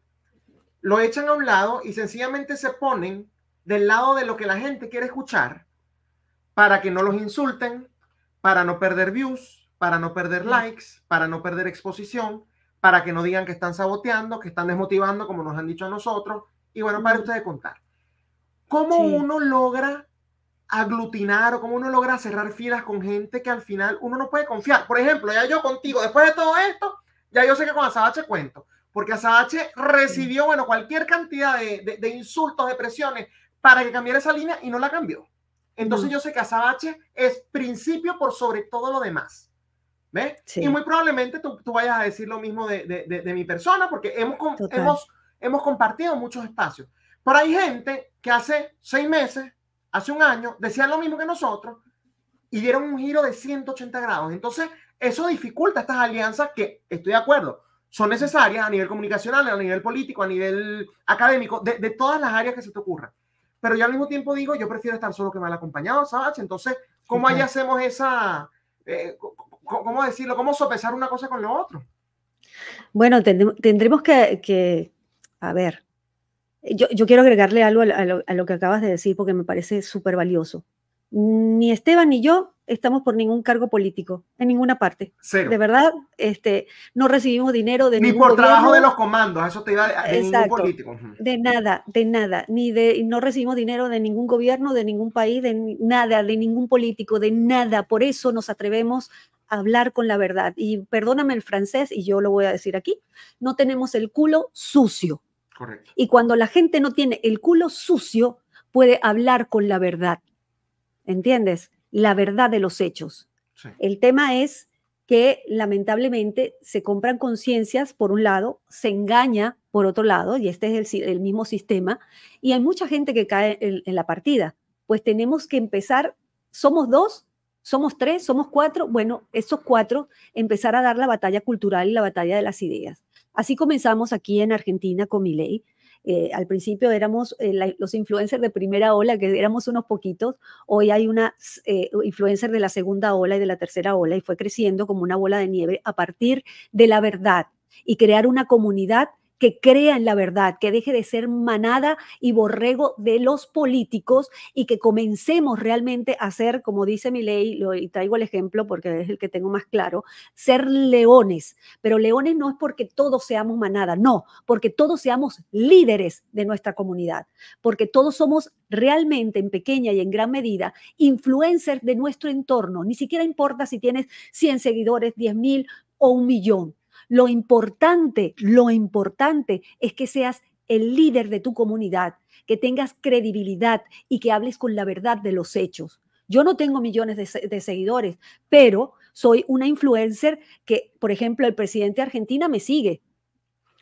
lo echan a un lado y sencillamente se ponen del lado de lo que la gente quiere escuchar para que no los insulten, para no perder views, para no perder mm. likes, para no perder exposición para que no digan que están saboteando, que están desmotivando, como nos han dicho a nosotros. Y bueno, para ustedes contar, ¿cómo uno logra aglutinar o cómo uno logra cerrar filas con gente que al final uno no puede confiar? Por ejemplo, ya yo contigo, después de todo esto, ya yo sé que con Azabache cuento, porque Azabache recibió, bueno, cualquier cantidad de, de, insultos, de presiones para que cambiara esa línea y no la cambió. Entonces yo sé que Azabache es principio por sobre todo lo demás. ¿Ves? Y muy probablemente tú, vayas a decir lo mismo de, de, mi persona, porque hemos, hemos, compartido muchos espacios. Pero hay gente que hace seis meses, hace un año, decían lo mismo que nosotros y dieron un giro de 180 grados. Entonces, eso dificulta estas alianzas que, estoy de acuerdo, son necesarias a nivel comunicacional, a nivel político, a nivel académico, de, de todas las áreas que se te ocurran. Pero yo al mismo tiempo digo, yo prefiero estar solo que mal acompañado, ¿sabes? Entonces, ¿cómo ahí hacemos esa... Eh, ¿cómo decirlo? ¿Cómo sopesar una cosa con lo otro? Bueno, tendremos que, a ver, yo, quiero agregarle algo a lo, que acabas de decir porque me parece súper valioso. Ni Esteban ni yo estamos por ningún cargo político, en ninguna parte. De verdad, este, no recibimos dinero de ni por trabajo de los comandos, eso te iba a, de De nada, de nada, ni de no recibimos dinero de ningún gobierno, de ningún país, de nada, de ningún político, de nada. Por eso nos atrevemos hablar con la verdad. Y perdóname el francés, y yo lo voy a decir aquí, no tenemos el culo sucio. Y cuando la gente no tiene el culo sucio, puede hablar con la verdad. ¿Entiendes? La verdad de los hechos. El tema es que lamentablemente se compran conciencias por un lado, se engaña por otro lado, y este es el, mismo sistema, y hay mucha gente que cae en la partida. Pues tenemos que empezar, somos dos, somos tres, somos cuatro. Bueno, esos cuatro empezar a dar la batalla cultural y la batalla de las ideas. Así comenzamos aquí en Argentina con mi eh, al principio éramos eh, los influencers de primera ola, que éramos unos poquitos. Hoy hay una eh, influencers de la segunda ola y de la tercera ola y fue creciendo como una bola de nieve a partir de la verdad y crear una comunidad que crea en la verdad, que deje de ser manada y borrego de los políticos y que comencemos realmente a ser, como dice mi ley, y traigo el ejemplo porque es el que tengo más claro, ser leones. Pero leones no es porque todos seamos manada, no, porque todos seamos líderes de nuestra comunidad, porque todos somos realmente en pequeña y en gran medida influencers de nuestro entorno. Ni siquiera importa si tienes 100 seguidores, 10 mil o un millón lo importante, lo importante es que seas el líder de tu comunidad, que tengas credibilidad y que hables con la verdad de los hechos. Yo no tengo millones de, seguidores, pero soy una influencer que, por ejemplo, el presidente de Argentina me sigue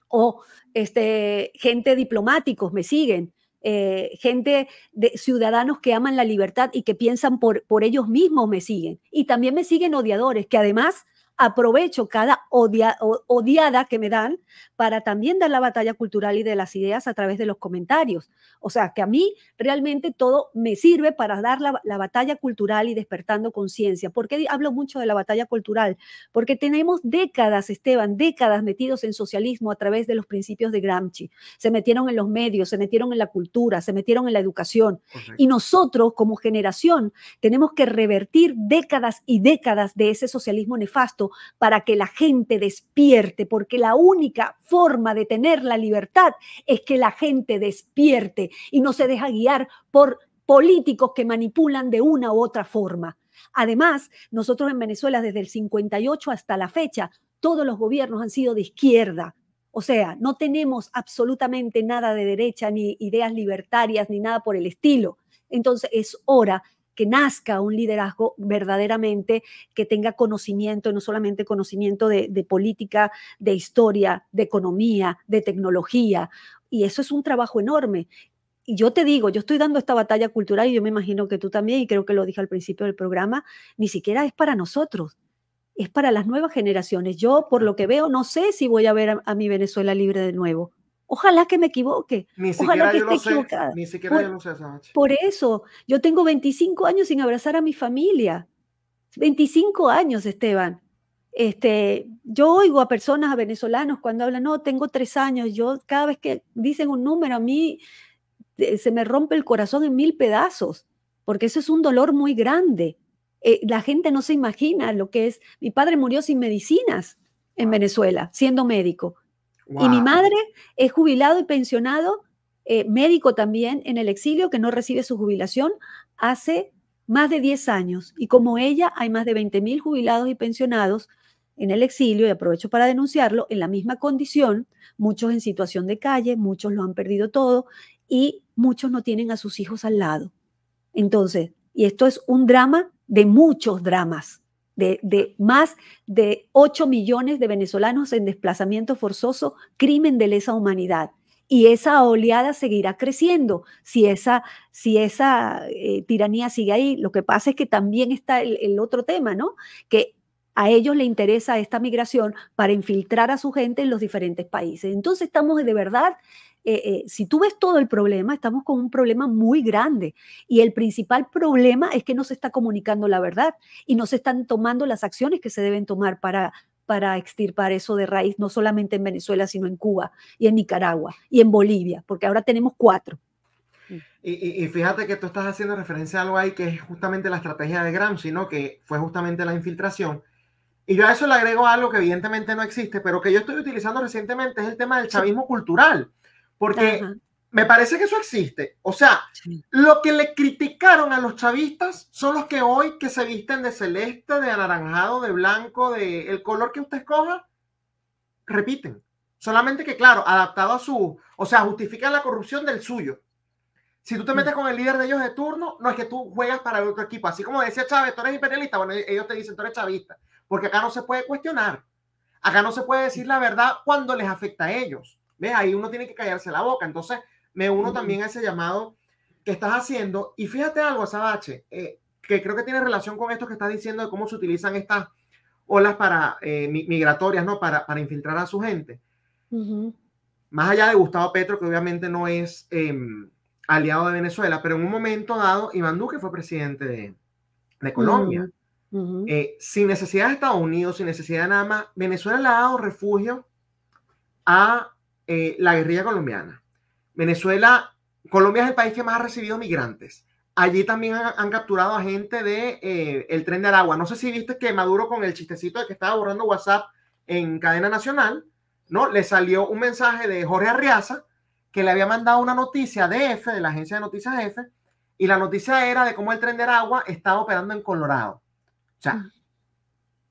o este, gente diplomáticos me siguen. Eh, gente de ciudadanos que aman la libertad y que piensan por ellos mismos me siguen. Y también me siguen odiadores, que además aprovecho cada odiada que me dan para también dar la batalla cultural y de las ideas a través de los comentarios. O sea, que a mí realmente todo me sirve para dar la, batalla cultural y despertando conciencia. ¿Por qué hablo mucho de la batalla cultural? Porque tenemos décadas, Esteban, décadas metidos en socialismo a través de los principios de Gramsci. Se metieron en los medios, se metieron en la cultura, se metieron en la educación. Y nosotros como generación tenemos que revertir décadas y décadas de ese socialismo nefasto para que la gente despierte, porque la única forma de tener la libertad es que la gente despierte y no se deja guiar por políticos que manipulan de una u otra forma. Además, nosotros en Venezuela desde el 58 hasta la fecha, todos los gobiernos han sido de izquierda, o sea, no tenemos absolutamente nada de derecha, ni ideas libertarias, ni nada por el estilo. Entonces es hora que nazca un liderazgo verdaderamente que tenga conocimiento, no solamente conocimiento de, política, de historia, de economía, de tecnología. Y eso es un trabajo enorme y yo te digo, yo estoy dando esta batalla cultural y yo me imagino que tú también, y creo que lo dije al principio del programa, ni siquiera es para nosotros, es para las nuevas generaciones. Yo, por lo que veo, no sé si voy a ver a mi Venezuela libre de nuevo. Ojalá que me equivoque. Ojalá que esté equivocada. por, eso, yo tengo 25 años sin abrazar a mi familia. 25 años, Esteban. Este, yo oigo a personas, a venezolanos, cuando hablan, no, tengo tres años. Yo, cada vez que dicen un número, a mí eh, se me rompe el corazón en mil pedazos, porque eso es un dolor muy grande. Eh, la gente no se imagina lo que es. Mi padre murió sin medicinas en Venezuela, siendo médico y mi madre es jubilado y pensionado, eh, médico también en el exilio, que no recibe su jubilación hace más de 10 años. Y como ella, hay más de 20.000 mil jubilados y pensionados en el exilio, y aprovecho para denunciarlo, en la misma condición, muchos en situación de calle, muchos lo han perdido todo y muchos no tienen a sus hijos al lado. Entonces, y esto es un drama de muchos dramas, de, más de 8 millones de venezolanos en desplazamiento forzoso, crimen de lesa humanidad. Y esa oleada seguirá creciendo si esa, si esa eh, tiranía sigue ahí. Lo que pasa es que también está el, otro tema, ¿no? Que a ellos les interesa esta migración para infiltrar a su gente en los diferentes países. Entonces estamos de verdad eh, eh, si tú ves todo el problema, estamos con un problema muy grande y el principal problema es que no se está comunicando la verdad y no se están tomando las acciones que se deben tomar para para extirpar eso de raíz, no solamente en Venezuela, sino en Cuba y en Nicaragua y en Bolivia, porque ahora tenemos cuatro. Y, fíjate que tú estás haciendo referencia a algo ahí que es justamente la estrategia de Gramsci, ¿no? Que fue justamente la infiltración. Y yo a eso le agrego algo que evidentemente no existe, pero que yo estoy utilizando recientemente, es el tema del chavismo cultural porque me parece que eso existe. O sea, lo que le criticaron a los chavistas son los que hoy que se visten de celeste, de anaranjado, de blanco, de el color que usted escoja, repiten. Solamente que, claro, adaptado a su, o sea, justifica la corrupción del suyo. Si tú te mm. metes con el líder de ellos de turno, no es que tú juegas para el otro equipo. Así como decía Chávez, tú eres imperialista, bueno, ellos te dicen, tú eres chavista, porque acá no se puede cuestionar. Acá no se puede decir la verdad cuando les afecta a ellos. ¿Ves? Ahí uno tiene que callarse la boca. Entonces, me uno también a ese llamado que estás haciendo. Y fíjate algo, Sabache, eh, que creo que tiene relación con esto que estás diciendo de cómo se utilizan estas olas para eh, migratorias, ¿no? Para, para infiltrar a su gente. Más allá de Gustavo Petro, que obviamente no es em, aliado de Venezuela, pero en un momento dado, Iván Duque fue presidente de, Colombia. Mm, eh, sin necesidad de Estados Unidos, sin necesidad de nada más, Venezuela le ha dado refugio a eh, la guerrilla colombiana. Venezuela, Colombia es el país que más ha recibido migrantes. Allí también han, capturado a gente de eh, el tren de Aragua. No sé si viste que Maduro con el chistecito de que estaba borrando WhatsApp en cadena nacional, ¿no? Le salió un mensaje de Jorge Arriaza que le había mandado una noticia de F, de la agencia de noticias F, y la noticia era de cómo el tren de Aragua estaba operando en Colorado. O sea,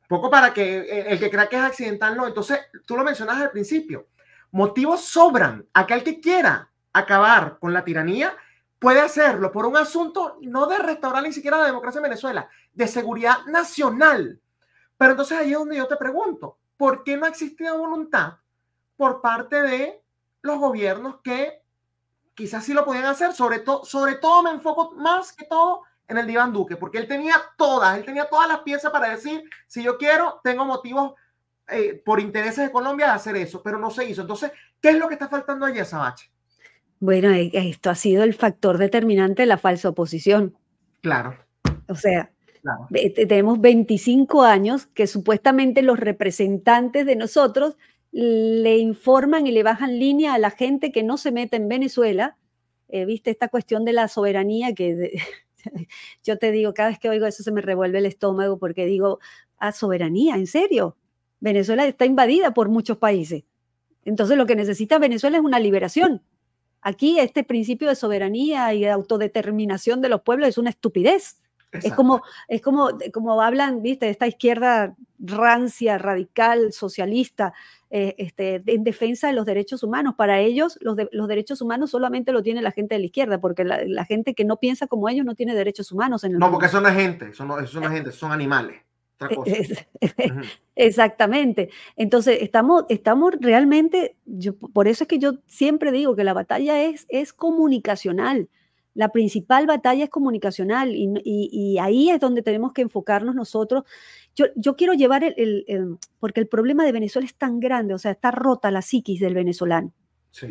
poco para que eh, el que crea que es accidental no. Entonces, tú lo mencionas al principio. Motivos sobran. Aquel que quiera acabar con la tiranía puede hacerlo por un asunto no de restaurar ni siquiera la democracia en Venezuela, de seguridad nacional. Pero entonces ahí es donde yo te pregunto, ¿por qué no existía voluntad por parte de los gobiernos que quizás sí lo podían hacer? Sobre, todo sobre todo me enfoco más que todo en el diván Duque, porque él tenía todas, él tenía todas las piezas para decir, si yo quiero, tengo motivos eh, por intereses de Colombia de hacer eso, pero no se hizo. Entonces, ¿qué es lo que está faltando esa Sabache? Bueno, eh, esto ha sido el factor determinante de la falsa oposición. Claro. O sea, tenemos 25 años que supuestamente los representantes de nosotros le informan y le bajan línea a la gente que no se mete en Venezuela. Eh, viste esta cuestión de la soberanía que yo te digo, cada vez que oigo eso se me revuelve el estómago porque digo, a ah, soberanía, en serio. Venezuela está invadida por muchos países. Entonces lo que necesita Venezuela es una liberación. Aquí este principio de soberanía y de autodeterminación de los pueblos es una estupidez. Es como, es como, como hablan, viste, esta izquierda rancia, radical, socialista, eh, este, en defensa de los derechos humanos. Para ellos, los, los, derechos humanos solamente lo tiene la gente de la izquierda, porque la, gente que no piensa como ellos no tiene derechos humanos. En no, porque son la gente, son, son la ah. gente, son animales. E, exactamente. Entonces, estamos, estamos realmente, yo, por eso es que yo siempre digo que la batalla es, es comunicacional. La principal batalla es comunicacional y, y, ahí es donde tenemos que enfocarnos nosotros. Yo, yo quiero llevar el, porque el problema de Venezuela es tan grande, o sea, está rota la psiquis del venezolano.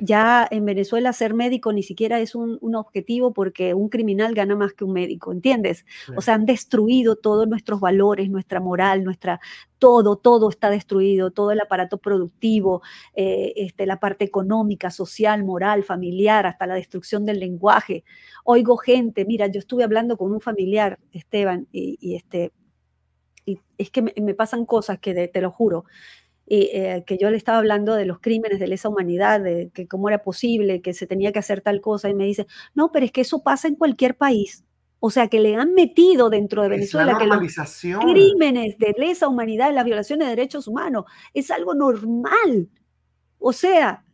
Ya en Venezuela ser médico ni siquiera es un, objetivo porque un criminal gana más que un médico, ¿entiendes? O sea, han destruido todos nuestros valores, nuestra moral, nuestra todo, todo está destruido, todo el aparato productivo, eh, este, la parte económica, social, moral, familiar, hasta la destrucción del lenguaje. Oigo gente, mira, yo estuve hablando con un familiar, Esteban, y, este, es que me, pasan cosas que te lo juro, eh, que yo le estaba hablando de los crímenes de lesa humanidad, de que cómo era posible, que se tenía que hacer tal cosa, y me dice, no, pero es que eso pasa en cualquier país. O sea, que le han metido dentro de Venezuela que los crímenes de lesa humanidad, las violaciones de derechos humanos, es algo normal. O sea,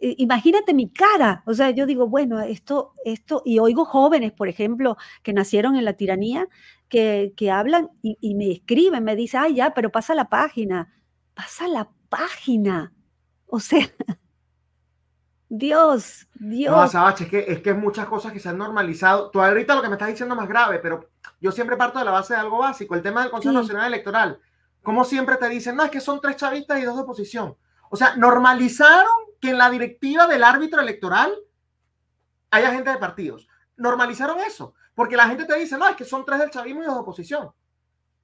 imagínate mi cara. O sea, yo digo, bueno, esto, esto, y oigo jóvenes, por ejemplo, que nacieron en la tiranía, que, que hablan y, y, me escriben, me dicen, ay, ya, pero pasa la página, pasa la página. O sea, Dios, Dios. No, Sabache, es que, es muchas cosas que se han normalizado. Tú ahorita lo que me estás diciendo es más grave, pero yo siempre parto de la base de algo básico, el tema del Consejo Nacional Electoral. Como siempre te dicen, no, es que son tres chavistas y dos de oposición. O sea, normalizaron que en la directiva del árbitro electoral haya gente de partidos. Normalizaron eso, porque la gente te dice, no, es que son tres del chavismo y dos de oposición.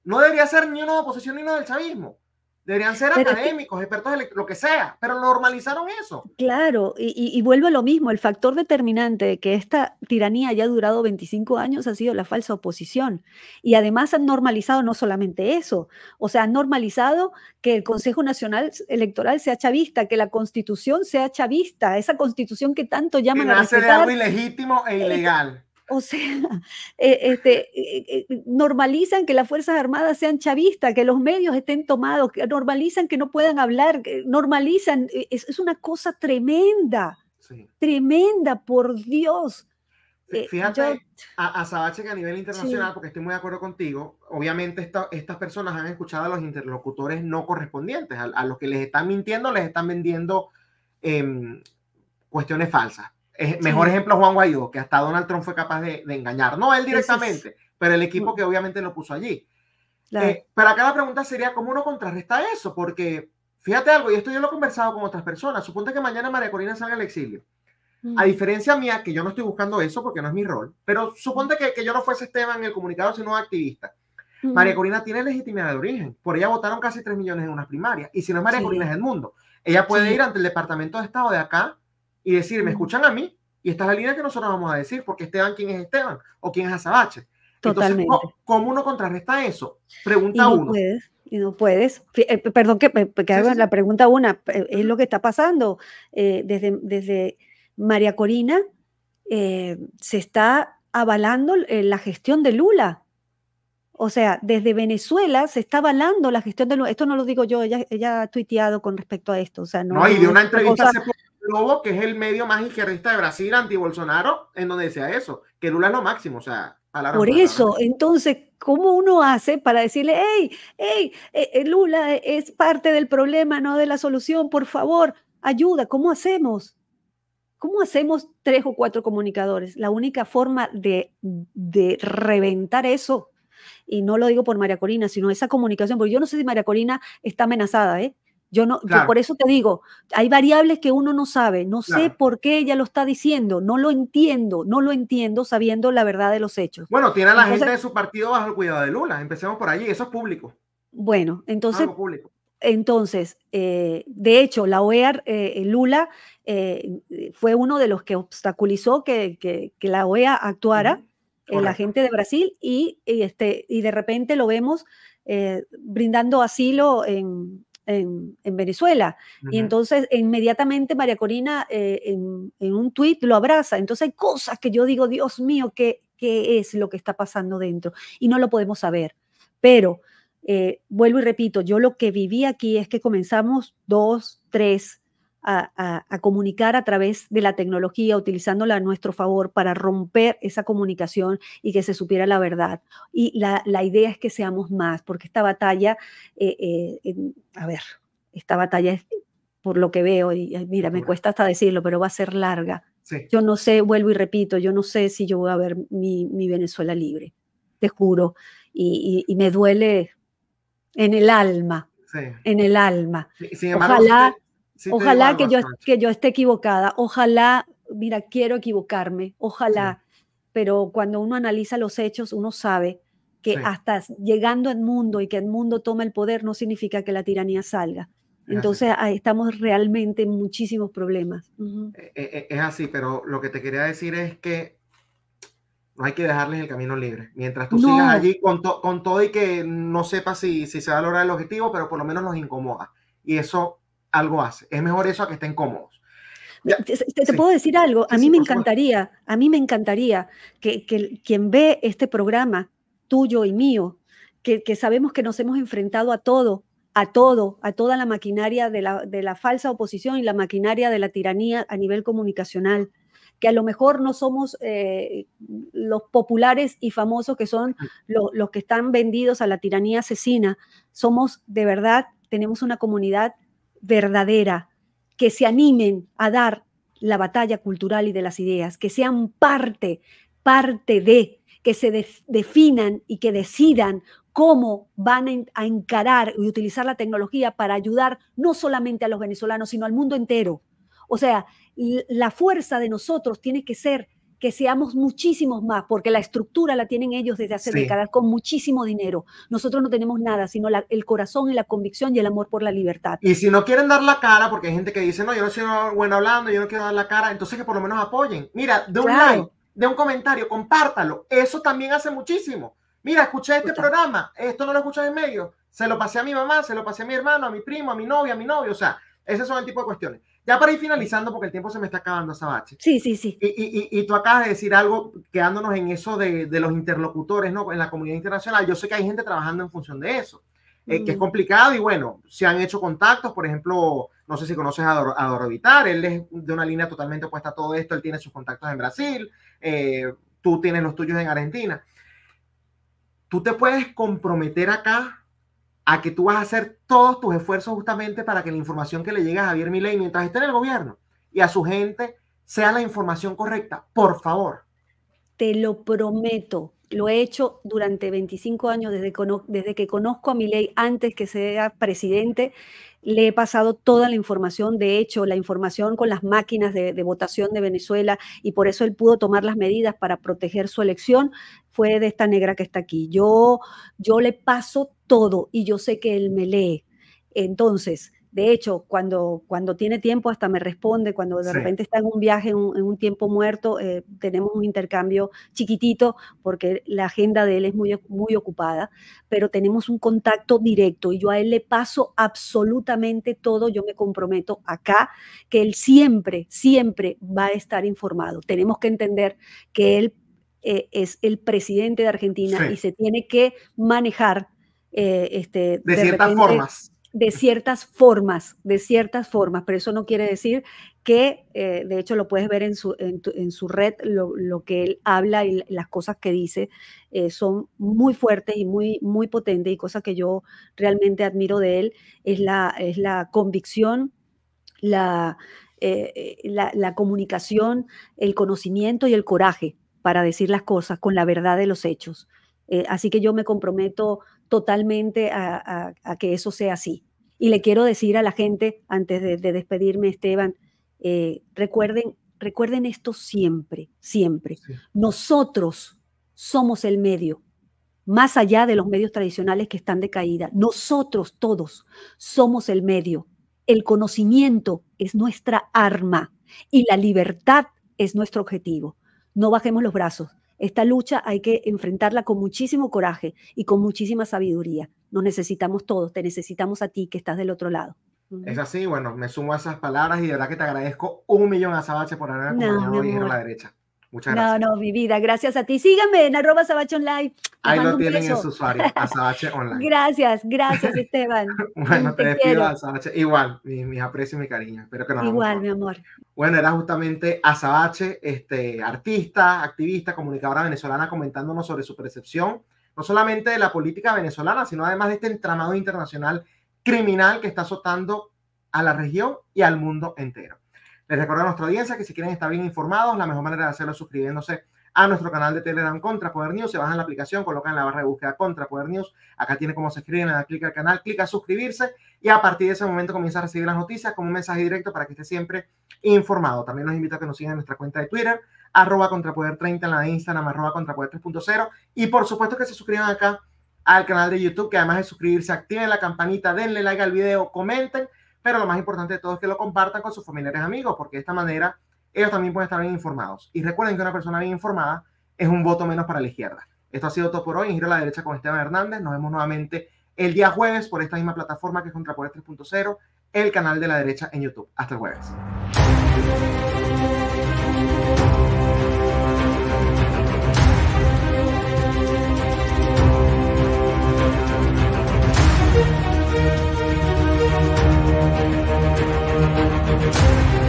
No debería ser ni uno de oposición ni uno del chavismo. Deberían ser académicos, expertos de lo que sea, pero normalizaron eso. Claro, y, vuelvo a lo mismo, el factor determinante de que esta tiranía haya durado 25 años ha sido la falsa oposición. Y además han normalizado no solamente eso, o sea, han normalizado que el Consejo Nacional Electoral sea chavista, que la Constitución sea chavista, esa Constitución que tanto llaman a respetar, de ilegítimo e ilegal. O sea, eh, este, eh, eh, normalizan que las Fuerzas Armadas sean chavistas, que los medios estén tomados, que normalizan que no puedan hablar, normalizan, es, una cosa tremenda, tremenda, por Dios. Fíjate a, Sabache que a nivel internacional, porque estoy muy de acuerdo contigo, obviamente estas personas han escuchado a los interlocutores no correspondientes, a, los que les están mintiendo, les están vendiendo em, cuestiones falsas mejor ejemplo Juan Guaidó, que hasta Donald Trump fue capaz de, engañar. No él directamente, pero el equipo mm. que obviamente lo puso allí. Eh, pero acá la pregunta sería, ¿cómo uno contrarresta eso? Porque fíjate algo, y esto yo lo he conversado con otras personas, suponte que mañana María Corina salga al exilio. A mm. diferencia mía, que yo no estoy buscando eso porque no es mi rol, pero suponte que, que yo no fuese Esteban el comunicado, sino activista. María Corina tiene legitimidad de origen, por ella votaron casi 3 millones en unas primarias, y si no es María Corina es el mundo. Ella puede ir ante el Departamento de Estado de acá y decir, me escuchan a mí y esta es la línea que nosotros vamos a decir, porque Esteban, ¿quién es Esteban? ¿O quién es Azabache? Entonces, ¿cómo uno contrarresta eso? Pregunta uno. y no puedes. Eh, perdón que, la pregunta una. Eh, es lo que está pasando. Eh, desde, desde María Corina se está avalando la gestión de Lula. O sea, desde Venezuela se está avalando la gestión de Lula. Esto no lo digo yo, ella, ella ha tuiteado con respecto a esto. O sea, no, no de una entrevista Lobo, que es el medio más izquierdista de Brasil, anti-Bolsonaro, en donde decía eso, que Lula es lo máximo, o sea, Por eso, entonces, ¿cómo uno hace para decirle, hey, hey, eh, eh, Lula es parte del problema, no de la solución, por favor, ayuda, ¿cómo hacemos? ¿Cómo hacemos tres o cuatro comunicadores? La única forma de, de reventar eso y no lo digo por María Corina, sino esa comunicación, porque yo no sé si María Corina está amenazada, ¿eh? Yo no, por eso te digo, hay variables que uno no sabe, no sé por qué ella lo está diciendo, no lo entiendo, no lo entiendo sabiendo la verdad de los hechos. Bueno, tiene a la gente de su partido bajo el cuidado de Lula, empecemos por allí, eso es público. Bueno, entonces, público. entonces eh, de hecho, la OEA, eh, eh, Lula, fue uno de los que obstaculizó que, la OEA actuara, en la gente de Brasil, este, y de repente lo vemos brindando asilo en, en, Venezuela. Y entonces inmediatamente María Corina eh, en, un tuit lo abraza. Entonces hay cosas que yo digo, Dios mío, ¿qué, ¿qué es lo que está pasando dentro? Y no lo podemos saber. Pero eh, vuelvo y repito, yo lo que viví aquí es que comenzamos dos, tres, a, comunicar a través de la tecnología, utilizándola a nuestro favor para romper esa comunicación y que se supiera la verdad. Y la, la idea es que seamos más, porque esta batalla, eh, eh, a ver, esta batalla es por lo que veo, y mira, me cuesta hasta decirlo, pero va a ser larga. Yo no sé, vuelvo y repito, yo no sé si yo voy a ver mi, mi Venezuela libre, te juro, y, y, me duele en el alma, en el alma. Ojalá... Ojalá que yo, que yo esté equivocada. Ojalá, mira, quiero equivocarme. Ojalá. Pero cuando uno analiza los hechos, uno sabe que hasta llegando al mundo y que el mundo toma el poder no significa que la tiranía salga. Entonces ahí estamos realmente en muchísimos problemas. E, e, e, es, así, pero lo que te quería decir es que no hay que dejarles el camino libre. Mientras tú sigas allí con, todo y que no sepas si, si se va a lograr el objetivo, pero por lo menos nos incomoda. Y eso algo hace. Es mejor eso a que estén cómodos. Te, puedo decir algo, a mí me encantaría, a mí me encantaría que, quien ve este programa tuyo y mío, que, sabemos que nos hemos enfrentado a todo, a todo, a toda la maquinaria de la, falsa oposición y la maquinaria de la tiranía a nivel comunicacional, que a lo mejor no somos eh, los populares y famosos que son mm. los que están vendidos a la tiranía asesina, somos de verdad, tenemos una comunidad verdadera, que se animen a dar la batalla cultural y de las ideas, que sean parte, parte de, que se definan y que decidan cómo van a encarar y utilizar la tecnología para ayudar no solamente a los venezolanos, sino al mundo entero. O sea, la fuerza de nosotros tiene que ser que seamos muchísimos más, porque la estructura la tienen ellos desde hace décadas con muchísimo dinero. Nosotros no tenemos nada, sino el corazón y la convicción y el amor por la libertad. Y si no quieren dar la cara, porque hay gente que dice, no, yo no soy bueno hablando, yo no quiero dar la cara, entonces que por lo menos apoyen. Mira, de un like, de un comentario, compártalo. Eso también hace muchísimo. Mira, escuché este programa, esto no lo escuchas en medio, se lo pasé a mi mamá, se lo pasé a mi hermano, a mi primo, a mi novia, a mi novio, o sea, ese son el tipo de cuestiones. Ya para ir finalizando, porque el tiempo se me está acabando, Sabache. Sí, sí, sí. Y, tú acabas de decir algo quedándonos en eso de, los interlocutores, ¿no? En la comunidad internacional. Yo sé que hay gente trabajando en función de eso, eh, que es mm. complicado y bueno, se han hecho contactos, por ejemplo, no sé si conoces a, Dor a Dorovitar, él es de una línea totalmente opuesta a todo esto, él tiene sus contactos en Brasil, eh, tú tienes los tuyos en Argentina. Tú te puedes comprometer acá a que tú vas a hacer todos tus esfuerzos justamente para que la información que le llegue a Javier Milei mientras esté en el gobierno y a su gente sea la información correcta, por favor. Te lo prometo, lo he hecho durante 25 años desde, desde que conozco a Milei antes que sea presidente, le he pasado toda la información, de hecho, la información con las máquinas de, votación de Venezuela y por eso él pudo tomar las medidas para proteger su elección, fue de esta negra que está aquí. Yo, yo le paso todo y yo sé que él me lee. Entonces, de hecho, cuando, cuando tiene tiempo hasta me responde, cuando de repente está en un viaje, en un, tiempo muerto, eh, tenemos un intercambio chiquitito porque la agenda de él es muy, muy ocupada, pero tenemos un contacto directo y yo a él le paso absolutamente todo, yo me comprometo acá, que él siempre, siempre va a estar informado. Tenemos que entender que él eh, es el presidente de Argentina y se tiene que manejar eh, este, de, ciertas formas. De ciertas formas, de ciertas formas, pero eso no quiere decir que, eh, de hecho, lo puedes ver en su, red, lo, que él habla y las cosas que dice eh, son muy fuertes y muy, muy potentes y cosas que yo realmente admiro de él es la, es la convicción, la, la, comunicación, el conocimiento y el coraje para decir las cosas con la verdad de los hechos. así que yo me comprometo totalmente a, que eso sea así. Y le quiero decir a la gente, antes de, despedirme, Esteban, eh, recuerden, recuerden esto siempre, siempre. Nosotros somos el medio, más allá de los medios tradicionales que están de caída. Nosotros todos somos el medio. El conocimiento es nuestra arma y la libertad es nuestro objetivo. No bajemos los brazos. Esta lucha hay que enfrentarla con muchísimo coraje y con muchísima sabiduría. Nos necesitamos todos, te necesitamos a ti que estás del otro lado. Es así, bueno, me sumo a esas palabras y de verdad que te agradezco un millón a Sabache por haberme acompañado hoy a la derecha. Muchas gracias. No, no, mi vida, gracias a ti. Síganme en arroba Online. Ahí lo tienen en su usuario, Online. gracias, gracias, Esteban. bueno, te, despido a Sabache. Igual, mis, mi y mi cariño. Igual, mi amor. Bueno, era justamente Azabache, este, artista, activista, comunicadora venezolana, comentándonos sobre su percepción, no solamente de la política venezolana, sino además de este entramado internacional criminal que está azotando a la región y al mundo entero. Les recuerdo a nuestra audiencia que si quieren estar bien informados, la mejor manera de hacerlo es suscribiéndose a nuestro canal de Telegram Contra Poder News. Se bajan la aplicación, colocan la barra de búsqueda Contra Poder News. Acá tiene cómo se escriben, le clic al canal, clic a suscribirse y a partir de ese momento comienza a recibir las noticias como un mensaje directo para que esté siempre informado. También los invito a que nos sigan en nuestra cuenta de Twitter, arroba Contrapoder 30 en la de Instagram, arroba Contrapoder 3.0 y por supuesto que se suscriban acá al canal de YouTube, que además de suscribirse, activen la campanita, denle like al video, comenten pero lo más importante de todo es que lo compartan con sus familiares amigos, porque de esta manera ellos también pueden estar bien informados. Y recuerden que una persona bien informada es un voto menos para la izquierda. Esto ha sido todo por hoy. En Giro a la Derecha con Esteban Hernández. Nos vemos nuevamente el día jueves por esta misma plataforma que es Contrapoder 3.0, el canal de la derecha en YouTube. Hasta el jueves. Thank you.